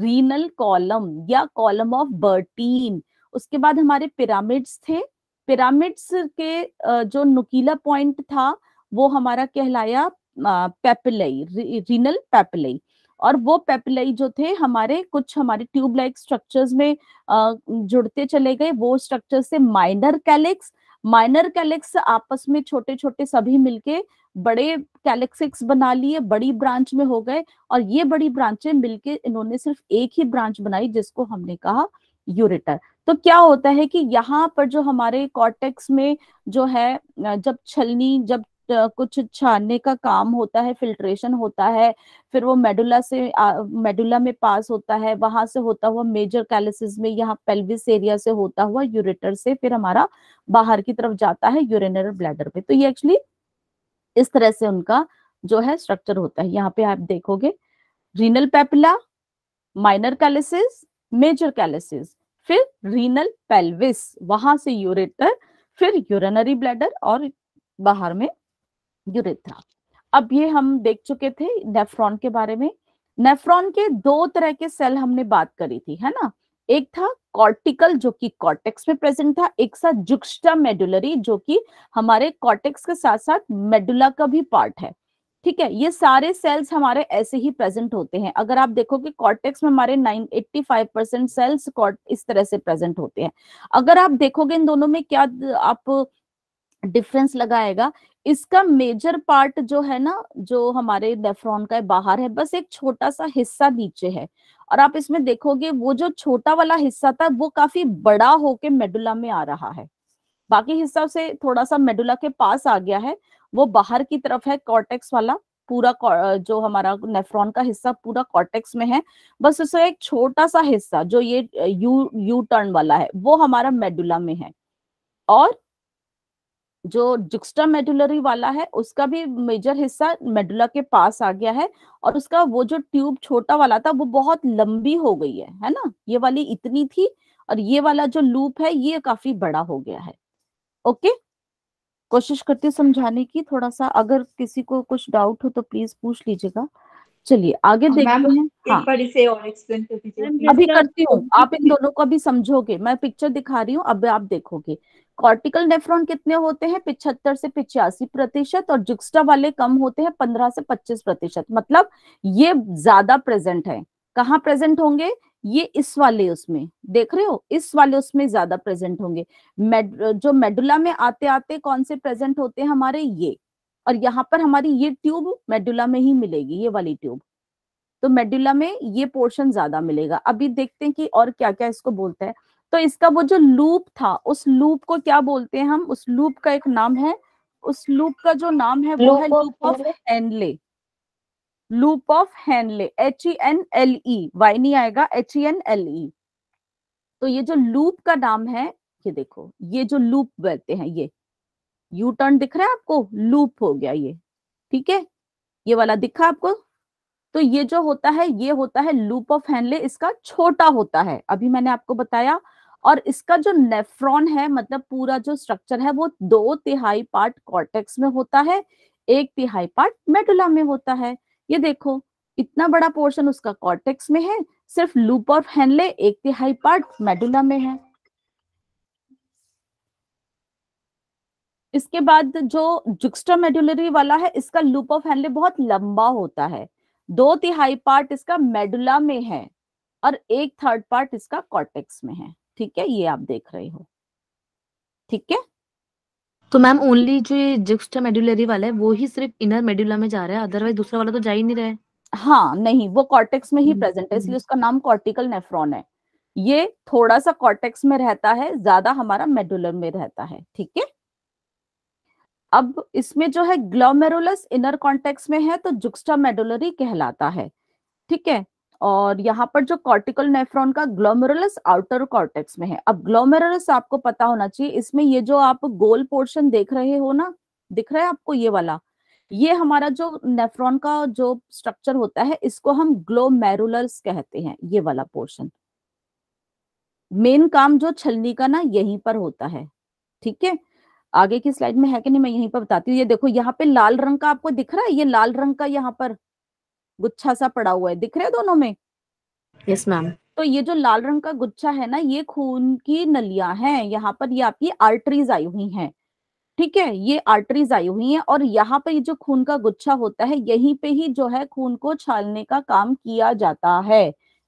रीनल कॉलम या कॉलम ऑफ बर्टीन उसके बाद हमारे पिरामिड्स थे पिरामिड्स के जो नुकीला पॉइंट था वो हमारा कहलाया पेपिलई रीनल पेपिलई और वो पेपिलई जो थे हमारे कुछ हमारे ट्यूब लाइक स्ट्रक्चर्स में जुड़ते चले गए वो स्ट्रक्चर से माइनर कैलिक्स माइनर कैलेक्स आपस में छोटे छोटे सभी मिलके बड़े कैलेक्सिक्स बना लिए बड़ी ब्रांच में हो गए और ये बड़ी ब्रांचें मिलके इन्होंने सिर्फ एक ही ब्रांच बनाई जिसको हमने कहा यूरेटर तो क्या होता है कि यहाँ पर जो हमारे कॉर्टेक्स में जो है जब छलनी जब कुछ छानने का काम होता है फिल्ट्रेशन होता है फिर वो मेडुला से मेडुला में पास होता है वहां से होता हुआ मेजर कैलिसिस में यहाँ पेल्विस एरिया से होता हुआ यूरेटर से फिर हमारा बाहर की तरफ जाता है यूरिनर ब्लैडर पे तो ये एक्चुअली इस तरह से उनका जो है स्ट्रक्चर होता है यहाँ पे आप देखोगे renal papilla minor calyces major calyces फिर रीनल पेल्विस वहां से यूरेटर फिर यूरिनरी ब्लैडर और बाहर में यूरेथ्रा अब ये हम देख चुके थे नेफ्रॉन के बारे में नेफ्रॉन के दो तरह के सेल हमने बात करी थी है ना एक था कॉर्टिकल जो कि कॉर्टेक्स में प्रेजेंट था एक साथ जुक्स्टा मेडुलरी जो कि हमारे कॉर्टेक्स के साथ साथ मेडुला का भी पार्ट है ठीक है ये सारे सेल्स हमारे ऐसे ही प्रेजेंट होते हैं अगर आप देखो कि कॉर्टेक्स में हमारे 985 परसेंट सेल्स इस तरह से प्रेजेंट होते हैं अगर आप देखोगे इन दोनों में क्या आप डिफरेंस लगाएगा इसका मेजर पार्ट जो है ना जो हमारे नेफ्रॉन का है बाहर है बस एक छोटा सा हिस्सा नीचे है और आप इसमें देखोगे वो जो छोटा वाला हिस्सा था वो काफी बड़ा होके मेडुला में आ रहा है बाकी हिस्सा से थोड़ा सा मेडुला के पास आ गया है वो बाहर की तरफ है कॉर्टेक्स वाला पूरा जो हमारा नेफ्रॉन का हिस्सा पूरा कॉर्टेक्स में है बस उसका एक छोटा सा हिस्सा जो ये यू यू टर्न वाला है वो हमारा मेडुला में है और जो जुक्स्टा मेडुलरी वाला है उसका भी मेजर हिस्सा मेडुला के पास आ गया है और उसका वो जो ट्यूब छोटा वाला था वो बहुत लंबी हो गई है है ना ये वाली इतनी थी और ये वाला जो लूप है ये काफी बड़ा हो गया है ओके कोशिश करती हूँ समझाने की थोड़ा सा अगर किसी को कुछ डाउट हो तो प्लीज पूछ लीजिएगा चलिए आगे देखते हैं हाँ। और अभी करती हूँ आप इन दोनों को अभी समझोगे मैं पिक्चर दिखा रही हूँ अब आप देखोगे कॉर्टिकल नेफ्रॉन कितने होते हैं पिछहत्तर से पिचासी प्रतिशत और जुक्स्टा वाले कम होते हैं पंद्रह से पच्चीस प्रतिशत मतलब ये ज्यादा प्रेजेंट है कहाँ प्रेजेंट होंगे ये इस वाले उसमें देख रहे हो इस वाले उसमें ज्यादा प्रेजेंट होंगे मेड, जो मेडुला में आते आते कौन से प्रेजेंट होते हैं हमारे ये और यहाँ पर हमारी ये ट्यूब मेडुला में ही मिलेगी ये वाली ट्यूब तो मेडुला में ये पोर्शन ज्यादा मिलेगा अभी देखते हैं कि और क्या क्या इसको बोलते हैं तो इसका वो जो लूप था उस लूप को क्या बोलते हैं हम उस लूप का एक नाम है उस लूप का जो नाम है वो है loop of Henle loop of Henle H E N L E Y नहीं आएगा H E N L E तो ये जो लूप का नाम है ये देखो ये जो लूप बोलते हैं ये यू टर्न दिख रहा है आपको लूप हो गया ये ठीक है ये वाला दिखा आपको तो ये जो होता है ये होता है लूप ऑफ हेनले इसका छोटा होता है अभी मैंने आपको बताया और इसका जो नेफ्रॉन है मतलब पूरा जो स्ट्रक्चर है वो दो तिहाई पार्ट कॉर्टेक्स में होता है एक तिहाई पार्ट मेडुला में होता है ये देखो इतना बड़ा पोर्शन उसका कॉर्टेक्स में है सिर्फ लूप ऑफ हेनले एक तिहाई पार्ट मेडुला में है इसके बाद जो जुक्स्टा मेडुलरी वाला है इसका लूप ऑफ हेनले बहुत लंबा होता है दो तिहाई पार्ट इसका मेडुला में है और एक थर्ड पार्ट इसका कॉर्टेक्स में है ठीक है ये आप देख रहे हो ठीक है तो मैम ओनली जो जुक्स्टा मेडुलरी वाला है वो ही सिर्फ इनर मेडुला में जा रहा है अदरवाइज दूसरा वाला तो जा ही नहीं रहा है हाँ नहीं वो कॉर्टेक्स में ही प्रेजेंट हम्म, है इसलिए हम्म। उसका नाम कॉर्टिकल नेफ्रॉन है ये थोड़ा सा कॉर्टेक्स में रहता है ज्यादा हमारा मेडुलर में रहता है ठीक है अब इसमें जो है ग्लोमेरुलस इनर कॉन्टेक्स में है तो जुक्स्टा मेडुलरी कहलाता है ठीक है और यहाँ पर जो कॉर्टिकल नेफ्रॉन का ग्लोमेरुलस आउटर कॉर्टेक्स में है अब ग्लोमेरुलस आपको पता होना चाहिए इसमें ये जो आप गोल पोर्शन देख रहे हो ना दिख रहा है आपको ये वाला ये हमारा जो नेफ्रॉन का जो स्ट्रक्चर होता है इसको हम ग्लोमेरुलस कहते हैं ये वाला पोर्शन मेन काम जो छलनी का ना यहीं पर होता है ठीक है आगे की स्लाइड में है कि नहीं मैं यहीं पर बताती हूँ ये देखो यहाँ पे लाल रंग का आपको दिख रहा है ये लाल रंग का यहाँ पर गुच्छा सा पड़ा हुआ है दिख रहे दोनों में यस मैम तो ये जो लाल रंग का गुच्छा है ना ये खून की नलियां हैं यहाँ पर ये आपकी आर्टरीज आई हुई हैं ठीक है ये आर्टरीज आई हुई हैं और यहाँ पर ये जो खून का गुच्छा होता है यहीं पे ही जो है खून को छालने का काम किया जाता है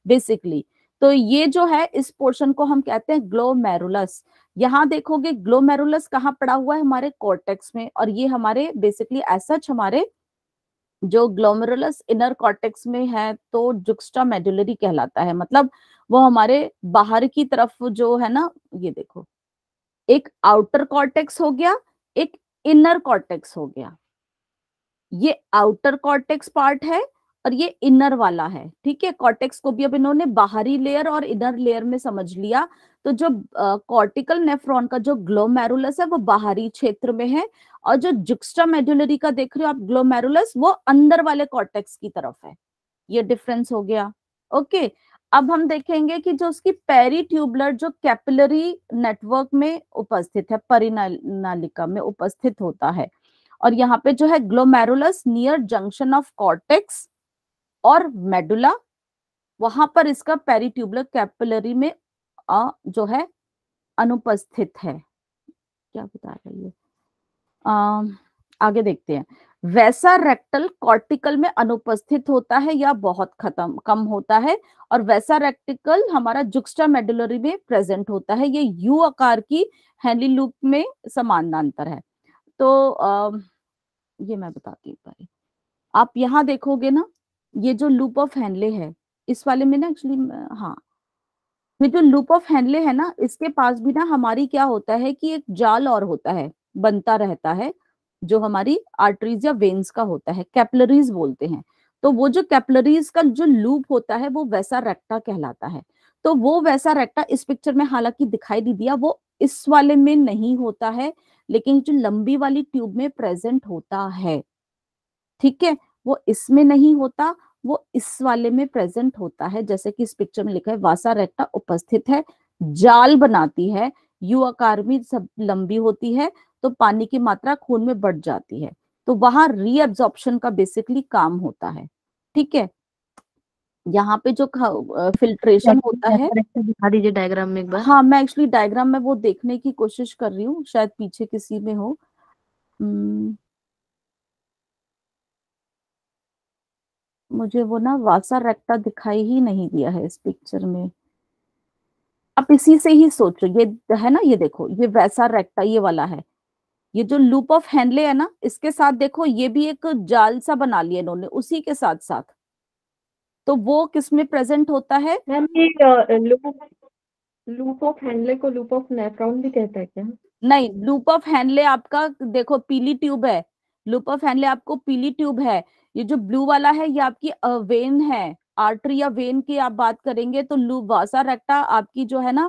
बेसिकली तो ये जो है इस पोर्शन को हम कहते हैं ग्लोमेरुलस यहाँ देखोगे ग्लोमेरुलस कहाँ पड़ा हुआ है हमारे कॉर्टेक्स में और ये हमारे बेसिकली एज सच हमारे जो ग्लोमेरुलस इनर कॉर्टेक्स में है तो जुक्स्टा मेडुलरी कहलाता है मतलब वो हमारे बाहर की तरफ जो है ना ये देखो एक आउटर कॉर्टेक्स हो गया एक इनर कॉर्टेक्स हो गया ये आउटर कॉर्टेक्स पार्ट है और ये इनर वाला है ठीक है कॉर्टेक्स को भी अब इन्होंने बाहरी लेयर और इनर लेयर में समझ लिया तो जो कॉर्टिकल नेफ्रॉन का जो ग्लोमेरुलस है वो बाहरी क्षेत्र में है और जो जुक्स्टा मेडुलरी का देख रहे हो आप ग्लोमेरुलस वो अंदर वाले कॉर्टेक्स की तरफ है ये डिफरेंस हो गया ओके अब हम देखेंगे कि जो उसकी पेरी ट्यूबलर जो कैपिलरी नेटवर्क में उपस्थित है परिनालिका में उपस्थित होता है और यहाँ पे जो है glomerulus near junction of cortex और मेडुला वहां पर इसका पेरिट्यूबुलर कैपिलरी में आ, जो है अनुपस्थित है क्या बता रही है आ, आगे देखते हैं वैसा रेक्टल कॉर्टिकल में अनुपस्थित होता है या बहुत खत्म कम होता है और वैसा रेक्टिकल हमारा जुक्स्टा मेडुलरी में प्रेजेंट होता है ये यू आकार की हैली लूप में समानांतर है तो आ, ये मैं बताती हूँ आप यहाँ देखोगे ना ये जो लूप ऑफ हैंडले है इस वाले में ना एक्चुअली हाँ ये जो लूप ऑफ हैंडले है ना इसके पास भी ना हमारी क्या होता है कि एक जाल और होता है बनता रहता है जो हमारी आर्टरीज या वेन्स का होता है कैपलरीज बोलते हैं तो वो जो कैपलरीज का जो लूप होता है वो वैसा रेक्टा कहलाता है तो वो वैसा रेक्टा इस पिक्चर में हालांकि दिखाई नहीं दिया वो इस वाले में नहीं होता है लेकिन जो लंबी वाली ट्यूब में प्रेजेंट होता है ठीक है वो इसमें नहीं होता वो इस वाले में प्रेजेंट होता है जैसे कि इस पिक्चर में लिखा है वासा रेक्टा उपस्थित है जाल बनाती है यू आकार में सब लंबी होती है तो पानी की मात्रा खून में बढ़ जाती है तो वहां रीअब्जॉर्प्शन का बेसिकली काम होता है ठीक है यहाँ पे जो फिल्ट्रेशन होता है दिखा दीजिए डायग्राम में एक बार हाँ मैं एक्चुअली डायग्राम में वो देखने की कोशिश कर रही हूँ शायद पीछे किसी में हो hmm, मुझे वो ना वासा रेक्टा दिखाई ही नहीं दिया है इस पिक्चर में आप इसी से ही सोचो ये है ना ये देखो ये वैसा रेक्टा ये वाला है ये जो लूप ऑफ हैंडले है ना इसके साथ देखो ये भी एक जाल सा बना लिया इन्होंने उसी के साथ साथ तो वो किसमें प्रेजेंट होता है लूप ऑफ हैंडले को लूप ऑफ नेफ्रॉन भी क्या नहीं लूप ऑफ हैंडले आपका देखो पीली ट्यूब है लूप ऑफ हैंडले आपको पीली ट्यूब है ये जो ब्लू वाला है ये आपकी वेन है आर्टरी या वेन की आप बात करेंगे तो लू वासा रेक्टा आपकी जो है ना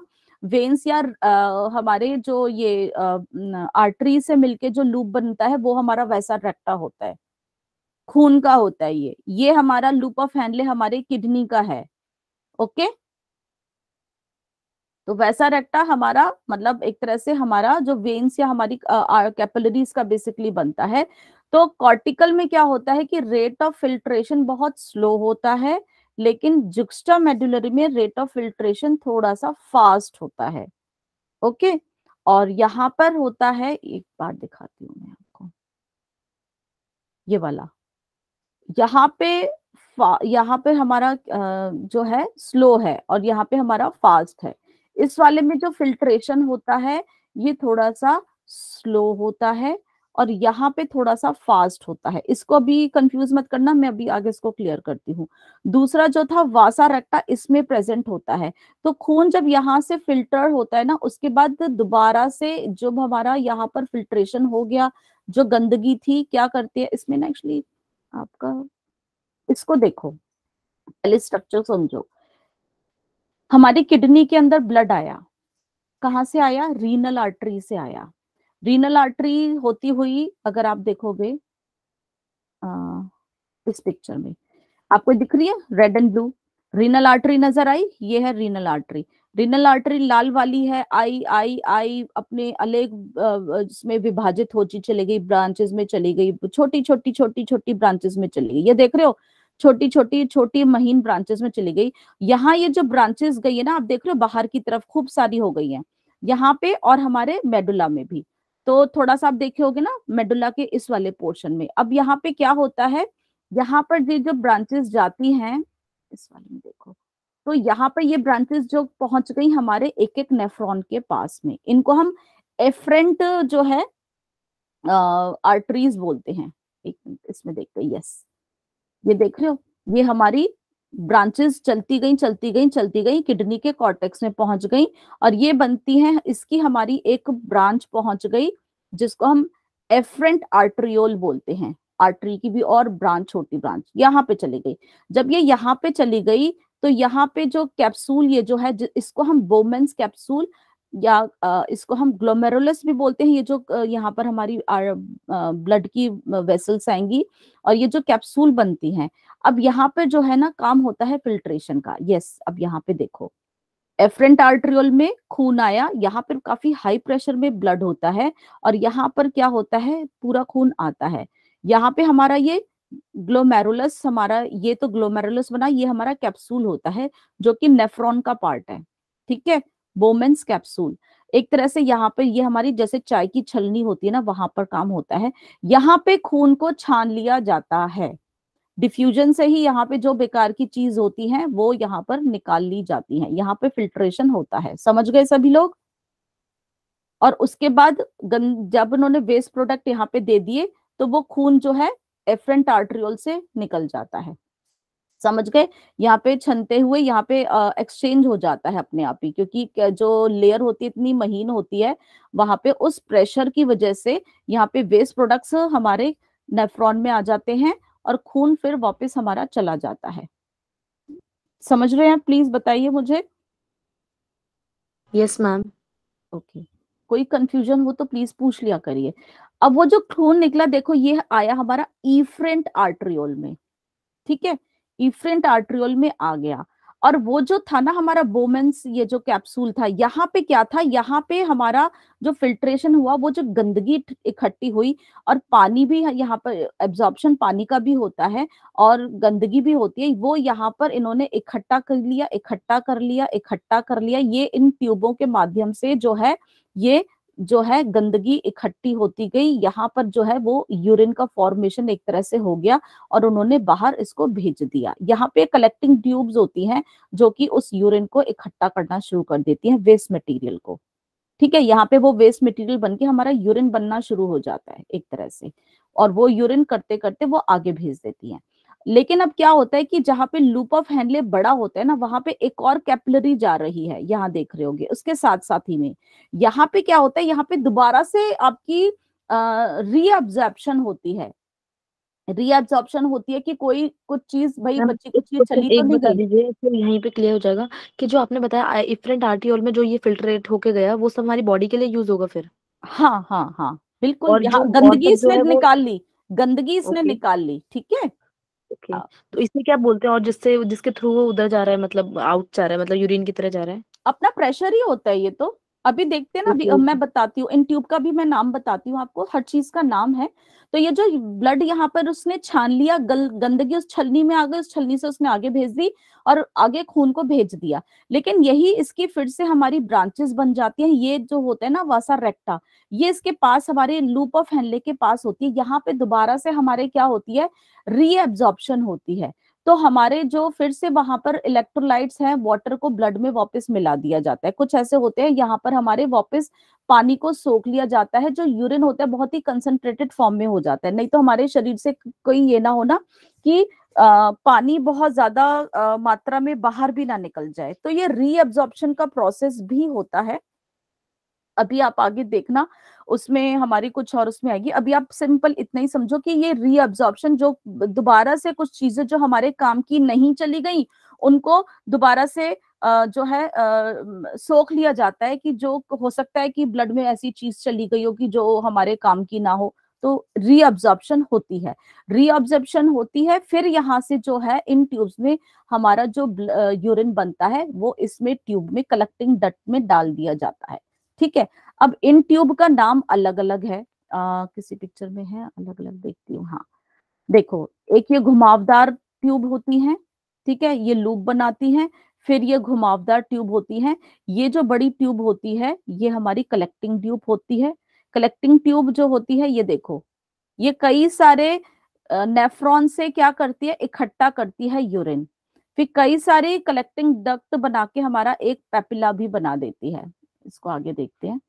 वेन्स या आ, हमारे जो ये आर्टरी से मिलके जो लूप बनता है वो हमारा वैसा रेक्टा होता है खून का होता है ये ये हमारा लूप ऑफ हैंडले हमारे किडनी का है ओके तो वैसा रेक्टा हमारा मतलब एक तरह से हमारा जो वेन्स या हमारी कैपिलरीज का बेसिकली बनता है तो कॉर्टिकल में क्या होता है कि रेट ऑफ फिल्ट्रेशन बहुत स्लो होता है लेकिन जुक्स्टा मेडुलरी में रेट ऑफ फिल्ट्रेशन थोड़ा सा फास्ट होता है ओके और यहां पर होता है एक बार दिखाती हूँ मैं आपको ये वाला यहाँ पे यहाँ पे हमारा जो है स्लो है और यहाँ पे हमारा फास्ट है इस वाले में जो फिल्ट्रेशन होता है ये थोड़ा सा स्लो होता है और यहाँ पे थोड़ा सा फास्ट होता है इसको अभी कंफ्यूज मत करना मैं अभी आगे इसको क्लियर करती हूँ दूसरा जो था वासा रेक्टा इसमें प्रेजेंट होता है तो खून जब यहाँ से फिल्टर होता है ना उसके बाद दोबारा से जब हमारा यहाँ पर फिल्ट्रेशन हो गया जो गंदगी थी क्या करती है इसमें ना एक्चुअली आपका इसको देखो पहले स्ट्रक्चर समझो हमारी किडनी के अंदर ब्लड आया कहा से आया रीनल आर्टरी से आया रीनल आर्टरी होती हुई अगर आप देखोगे आ, इस पिक्चर में आपको दिख रही है red and blue renal artery नजर आई ये है रीनल आर्टरी रिनल आर्टरी लाल वाली है आई आई आई अपने अलग इसमें विभाजित होती चली गई ब्रांचेस में चली गई छोटी छोटी छोटी छोटी ब्रांचेस में चली गई ये देख रहे हो छोटी छोटी छोटी महीन ब्रांचेस में चली गई यहाँ ये जो ब्रांचेस गई है ना आप देख रहे हो बाहर की तरफ खूब सारी हो गई है यहाँ पे और हमारे मेडुला में भी तो थोड़ा सा आप देखे होगे ना मेडुला के इस वाले पोर्शन में अब यहाँ पे क्या होता है यहाँ पर ये जो ब्रांचेस जाती हैं इस वाले में देखो तो यहाँ पर ये ब्रांचेस जो पहुंच गई हमारे एक एक नेफ्रॉन के पास में इनको हम एफरेंट जो है आर्टरीज बोलते हैं एक मिनट इसमें देखते यस ये देख रहे हो ये हमारी ब्रांचेस चलती गई चलती गई चलती गई किडनी के कॉर्टेक्स में पहुंच गई और ये बनती है इसकी हमारी एक ब्रांच पहुंच गई जिसको हम एफरेंट आर्ट्रियोल बोलते हैं आर्टरी की भी और ब्रांच छोटी ब्रांच यहाँ पे चली गई जब ये यहाँ पे चली गई तो यहाँ पे जो कैप्सूल ये जो है इसको हम बोमेंस कैप्सूल या इसको हम ग्लोमेरुलस भी बोलते हैं ये जो यहाँ पर हमारी ब्लड की वेसल्स आएंगी और ये जो कैप्सूल बनती हैं अब यहाँ पे जो है ना काम होता है फिल्ट्रेशन का यस अब यहाँ पे देखो एफरेंट आर्ट्रियोल में खून आया यहाँ पर काफी हाई प्रेशर में ब्लड होता है और यहाँ पर क्या होता है पूरा खून आता है यहाँ पे हमारा ये ग्लोमेरुलस हमारा ये तो ग्लोमेरुलस बना ये हमारा कैप्सूल होता है जो कि नेफ्रॉन का पार्ट है ठीक है बोमेन्स कैप्सूल एक तरह से यहाँ पर ये हमारी जैसे चाय की छलनी होती है ना वहां पर काम होता है यहाँ पे खून को छान लिया जाता है डिफ्यूजन से ही यहाँ पे जो बेकार की चीज होती है वो यहाँ पर निकाल ली जाती है यहाँ पे फिल्ट्रेशन होता है समझ गए सभी लोग और उसके बाद जब उन्होंने वेस्ट प्रोडक्ट यहाँ पे दे दिए तो वो खून जो है एफरेंट आर्ट्रियोल से निकल जाता है समझ गए यहाँ पे छनते हुए यहाँ पे एक्सचेंज हो जाता है अपने आप ही क्योंकि जो लेयर होती है इतनी महीन होती है वहां पे उस प्रेशर की वजह से यहाँ पे वेस्ट प्रोडक्ट्स हमारे नेफ्रॉन में आ जाते हैं और खून फिर वापस हमारा चला जाता है समझ रहे हैं प्लीज बताइए मुझे यस मैम ओके कोई कंफ्यूजन हो तो प्लीज पूछ लिया करिए अब वो जो खून निकला देखो ये आया हमारा ईफ्रेंट आर्ट्रियोल में ठीक है इफ्रेंट आर्ट्रियोल में आ गया और वो जो था ना हमारा बोमेंस ये जो कैप्सूल था यहाँ पे क्या था यहाँ पे हमारा जो फिल्ट्रेशन हुआ वो जो गंदगी इकट्ठी हुई और पानी भी यहाँ पर एब्जॉर्प्शन पानी का भी होता है और गंदगी भी होती है वो यहाँ पर इन्होंने इकट्ठा कर लिया इकट्ठा कर लिया इकट्ठा कर लिया ये इन ट्यूबों के माध्यम से जो है ये जो है गंदगी इकट्ठी होती गई यहाँ पर जो है वो यूरिन का फॉर्मेशन एक तरह से हो गया और उन्होंने बाहर इसको भेज दिया यहाँ पे कलेक्टिंग ट्यूब्स होती हैं जो कि उस यूरिन को इकट्ठा करना शुरू कर देती है वेस्ट मटेरियल को ठीक है यहाँ पे वो वेस्ट मटेरियल बन के हमारा यूरिन बनना शुरू हो जाता है एक तरह से और वो यूरिन करते करते वो आगे भेज देती है लेकिन अब क्या होता है कि जहां पे लूप ऑफ हैंडले बड़ा होता है ना वहां पे एक और कैपिलरी जा रही है यहाँ देख रहे होंगे उसके साथ साथ ही में यहाँ पे क्या होता है यहाँ पे दोबारा से आपकी रीअब्जॉर्प्शन होती है रीअब्जॉर्प्शन होती है कि कोई कुछ चीज भाई बच्ची कुछ चीज चली तो नहीं दीजिए तो यहीं पे क्लियर हो जाएगा कि जो आपने बताया इफरेंट आर्टियोल में जो ये फिल्ट्रेट होके गया वो सब हमारी बॉडी के लिए यूज होगा फिर हाँ हाँ हाँ बिल्कुल गंदगी इसने निकाल ली गंदगी इसने निकाल ली ठीक है तो इसमें क्या बोलते हैं और जिससे जिसके थ्रू वो उधर जा रहा है मतलब आउट जा रहा है मतलब यूरिन की तरह जा रहा है अपना प्रेशर ही होता है ये तो अभी देखते हैं ना अभी मैं बताती हूँ इन ट्यूब का भी मैं नाम बताती हूँ आपको हर चीज का नाम है तो ये जो ब्लड यहाँ पर उसने छान लिया गल, गंदगी उस छलनी में आ गई उस छलनी से उसने आगे भेज दी और आगे खून को भेज दिया लेकिन यही इसकी फिर से हमारी ब्रांचेस बन जाती हैं ये जो होता है ना वासा रेक्टा ये इसके पास हमारे लूप ऑफ हेनले के पास होती है यहाँ पे दोबारा से हमारे क्या होती है रीएब्जॉर्प्शन होती है तो हमारे जो फिर से वहां पर इलेक्ट्रोलाइट्स हैं वाटर को ब्लड में वापस मिला दिया जाता है कुछ ऐसे होते हैं यहाँ पर हमारे वापस पानी को सोख लिया जाता है जो यूरिन होता है बहुत ही कंसंट्रेटेड फॉर्म में हो जाता है नहीं तो हमारे शरीर से कोई ये ना होना कि आ, पानी बहुत ज्यादा मात्रा में बाहर भी ना निकल जाए तो ये रीअब्जॉर्बन का प्रोसेस भी होता है अभी आप आगे देखना उसमें हमारी कुछ और उसमें आएगी अभी आप सिंपल इतना ही समझो कि ये रीअब्जॉर्प्शन जो दोबारा से कुछ चीजें जो हमारे काम की नहीं चली गई उनको दोबारा से जो है सोख लिया जाता है कि जो हो सकता है कि ब्लड में ऐसी चीज चली गई हो कि जो हमारे काम की ना हो तो रीअब्जॉर्प्शन होती है रीअब्जॉर्प्शन होती है फिर यहाँ से जो है इन ट्यूब्स में हमारा जो यूरिन बनता है वो इसमें ट्यूब में कलेक्टिंग डट में डाल दिया जाता है ठीक है अब इन ट्यूब का नाम अलग अलग है आ, किसी पिक्चर में है अलग अलग देखती हूँ हाँ देखो एक ये घुमावदार ट्यूब होती है ठीक है ये लूप बनाती है फिर ये घुमावदार ट्यूब होती है ये जो बड़ी ट्यूब होती है ये हमारी कलेक्टिंग ट्यूब होती है कलेक्टिंग ट्यूब जो होती है ये देखो ये कई सारे नेफ्रॉन से क्या करती है इकट्ठा करती है यूरिन फिर कई सारे कलेक्टिंग डक्ट बना के हमारा एक पेपिला भी बना देती है इसको आगे देखते हैं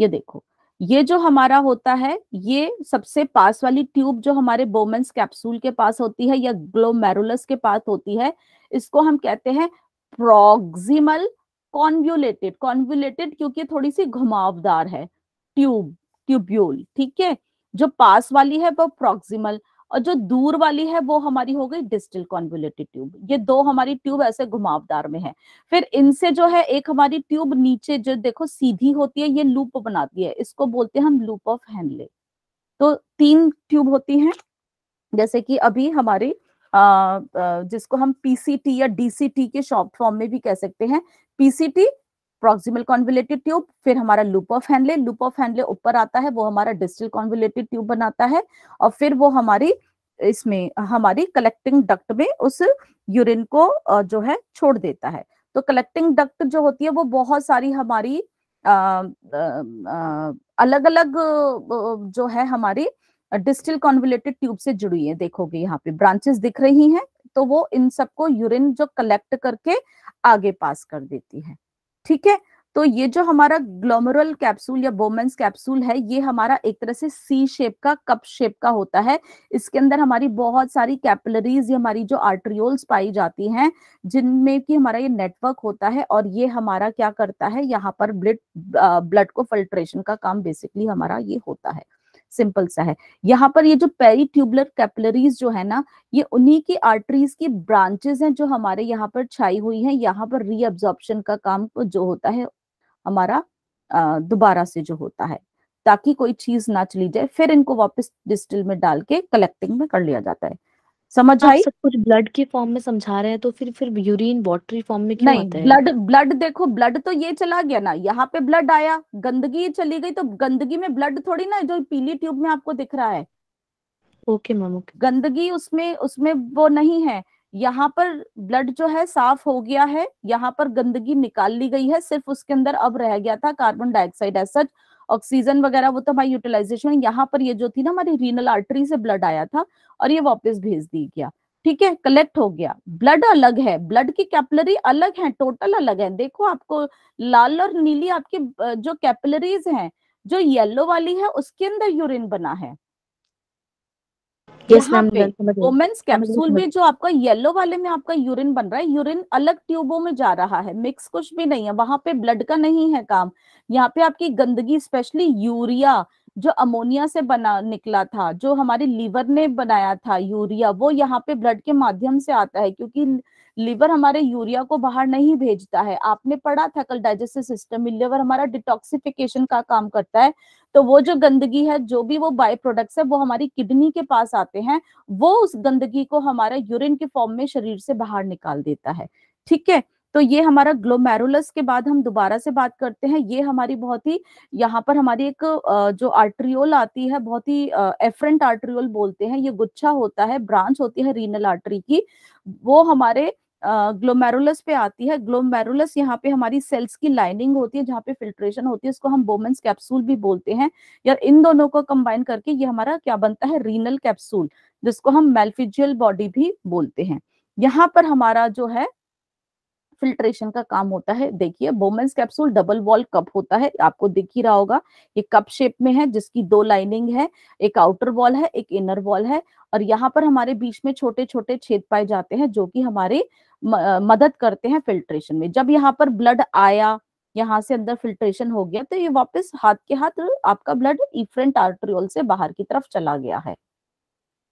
ये देखो ये जो हमारा होता है ये सबसे पास वाली ट्यूब जो हमारे बोमेंस कैप्सूल के पास होती है या ग्लोमेरुलस के पास होती है इसको हम कहते हैं प्रोक्सिमल कॉन्व्यूलेटेड कॉन्व्यूलेटेड क्योंकि थोड़ी सी घुमावदार है ट्यूब ट्यूब्यूल ठीक है जो पास वाली है वो प्रोक्सिमल और जो दूर वाली है वो हमारी हो गई डिस्टल कॉन्वुलेटेड ट्यूब ये दो हमारी ट्यूब ऐसे घुमावदार में है फिर इनसे जो है एक हमारी ट्यूब नीचे जो देखो सीधी होती है ये लूप बनाती है इसको बोलते हैं हम लूप ऑफ हैंडले तो तीन ट्यूब होती है जैसे कि अभी हमारी जिसको हम पीसीटी या डीसीटी के शॉर्ट फॉर्म में भी कह सकते हैं पीसीटी प्रोक्सिमल कॉन्विलेटिव ट्यूब फिर हमारा loop of Henle loop of Henle ऊपर आता है वो हमारा डिस्टल कॉन्विलेटिव ट्यूब बनाता है और फिर वो हमारी इसमें हमारी कलेक्टिंग डक्ट में उस यूरिन को जो है छोड़ देता है तो कलेक्टिंग डक्ट जो होती है वो बहुत सारी हमारी आ, आ, आ, अलग अलग जो है हमारी डिस्टिल कॉन्विलेटेड ट्यूब से जुड़ी है देखोगे यहाँ पे ब्रांचेस दिख रही हैं तो वो इन सबको यूरिन जो कलेक्ट करके आगे पास कर देती है ठीक है तो ये जो हमारा ग्लोमरल कैप्सूल या बोमेंस कैप्सूल है ये हमारा एक तरह से सी शेप का कप शेप का होता है इसके अंदर हमारी बहुत सारी कैपिलरीज हमारी जो आर्ट्रियोल्स पाई जाती हैं जिनमें कि हमारा ये नेटवर्क होता है और ये हमारा क्या करता है यहाँ पर ब्लड ब्लड को फिल्ट्रेशन का काम बेसिकली हमारा ये होता है सिंपल सा है यहाँ पर ये जो पेरीट्यूबुलर कैपलरीज जो है ना ये उन्हीं की आर्टरीज की ब्रांचेस हैं जो हमारे यहाँ पर छाई हुई हैं यहाँ पर रीअब्जॉर्प्शन का काम जो होता है हमारा दोबारा से जो होता है ताकि कोई चीज ना चली जाए फिर इनको वापस डिस्टिल में डाल के कलेक्टिंग में कर लिया जाता है समझ आई सब कुछ ब्लड के फॉर्म में समझा रहे हैं तो फिर फिर यूरिन वॉटरी फॉर्म में क्यों नहीं ब्लड ब्लड देखो ब्लड तो ये चला गया ना यहाँ पे ब्लड आया गंदगी चली गई तो गंदगी में ब्लड थोड़ी ना जो पीली ट्यूब में आपको दिख रहा है ओके मैम ओके गंदगी उसमें उसमें वो नहीं है यहाँ पर ब्लड जो है साफ हो गया है यहाँ पर गंदगी निकाल ली गई है सिर्फ उसके अंदर अब रह गया था carbon dioxide as such oxygen वगैरह वो तो हमारी यूटिलाइजेशन यहाँ पर ये जो थी ना हमारी रीनल आर्टरी से ब्लड आया था और ये वापस भेज दी गया ठीक है कलेक्ट हो गया ब्लड अलग है ब्लड की कैपिलरी अलग है टोटल अलग है देखो आपको लाल और नीली आपकी जो कैपिलरीज हैं जो येलो वाली है उसके अंदर यूरिन बना है वोमेन्स कैप्सूल हाँ, में जो आपका येलो वाले में आपका यूरिन बन रहा है यूरिन अलग ट्यूबों में जा रहा है मिक्स कुछ भी नहीं है वहां पे ब्लड का नहीं है काम यहाँ पे आपकी गंदगी स्पेशली यूरिया जो अमोनिया से बना निकला था जो हमारे लीवर ने बनाया था यूरिया वो यहाँ पे ब्लड के माध्यम से आता है क्योंकि लिवर हमारे यूरिया को बाहर नहीं भेजता है आपने पढ़ा था कल डाइजेस्टिव सिस्टम में हमारा डिटॉक्सिफिकेशन का काम करता है तो वो जो गंदगी है जो भी वो बाय प्रोडक्ट्स है वो हमारी किडनी के पास आते हैं वो उस गंदगी को हमारा यूरिन के फॉर्म में शरीर से बाहर निकाल देता है ठीक है तो ये हमारा ग्लोमेरुलस के बाद हम दोबारा से बात करते हैं ये हमारी बहुत ही यहाँ पर हमारी एक जो आर्ट्रियोल आती है बहुत ही एफरेंट आर्ट्रियोल बोलते हैं ये गुच्छा होता है ब्रांच होती है रीनल आर्टरी की वो हमारे ग्लोमेरुलस पे आती है ग्लोमेरुलस यहाँ पे हमारी सेल्स की लाइनिंग होती है जहाँ पे फिल्ट्रेशन होती है इसको हम बोमेंस कैप्सूल भी बोलते हैं या इन दोनों को कंबाइन करके ये हमारा क्या बनता है रीनल कैप्सूल जिसको हम मेल्फिजियल बॉडी भी बोलते हैं यहाँ पर हमारा जो है फिल्ट्रेशन का काम होता है देखिए Bowman's capsule double wall cup होता है आपको दिख ही रहा होगा ये कप शेप में है जिसकी दो लाइनिंग है एक आउटर वॉल है एक इनर वॉल है और यहाँ पर हमारे बीच में छोटे छोटे छेद पाए जाते हैं जो कि हमारे मदद करते हैं फिल्ट्रेशन में जब यहाँ पर ब्लड आया यहाँ से अंदर फिल्ट्रेशन हो गया तो ये वापस हाथ के हाथ आपका ब्लड इफ्रेंट आर्ट्रियोल से बाहर की तरफ चला गया है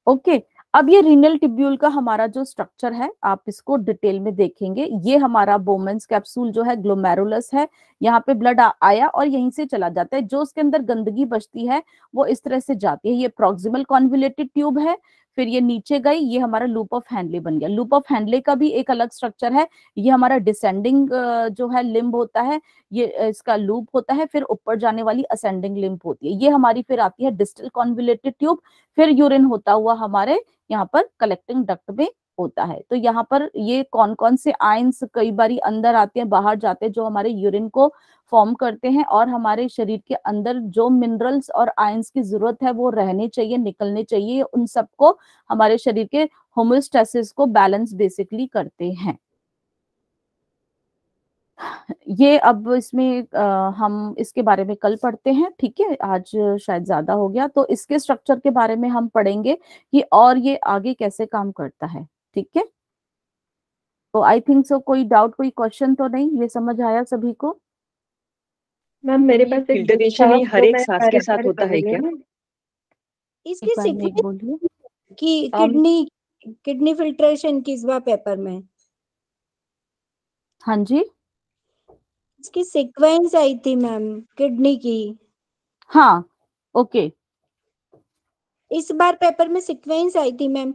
ओके okay. अब ये रीनल टिब्यूल का हमारा जो स्ट्रक्चर है आप इसको डिटेल में देखेंगे ये हमारा बोमेंस कैप्सूल जो है ग्लोमेरुलस है यहाँ पे ब्लड आया और यहीं से चला जाता है जो उसके अंदर गंदगी बचती है वो इस तरह से जाती है ये प्रोक्सिमल कॉन्विलेटेड ट्यूब है फिर ये नीचे गई ये हमारा लूप ऑफ हैंडले बन गया लूप ऑफ हैंडले का भी एक अलग स्ट्रक्चर है ये हमारा डिसेंडिंग जो है लिम्ब होता है ये इसका लूप होता है फिर ऊपर जाने वाली असेंडिंग लिम्ब होती है ये हमारी फिर आती है डिस्टल कॉन्विलेटेड ट्यूब फिर यूरिन होता हुआ हमारे यहाँ पर कलेक्टिंग डक्ट में होता है तो यहाँ पर ये कौन कौन से आयंस कई बार अंदर आते हैं बाहर जाते हैं जो हमारे यूरिन को फॉर्म करते हैं और हमारे शरीर के अंदर जो मिनरल्स और आयंस की जरूरत है वो रहने चाहिए निकलने चाहिए उन सबको हमारे शरीर के होमोस्टेसिस को बैलेंस बेसिकली करते हैं ये अब इसमें आ, हम इसके बारे में कल पढ़ते हैं ठीक है आज शायद ज्यादा हो गया तो इसके स्ट्रक्चर के बारे में हम पढ़ेंगे कि और ये आगे कैसे काम करता है ठीक है तो आई थिंक सो कोई डाउट कोई क्वेश्चन तो नहीं ये समझ आया सभी को मैम मेरे पास एक तो हर एक सांस के साथ होता है क्या इसकी कि किडनी किडनी फिल्ट्रेशन किस पेपर में हाँ जी इसकी सीक्वेंस आई थी मैम किडनी की हाँ ओके इस बार पेपर में सीक्वेंस आई थी मैम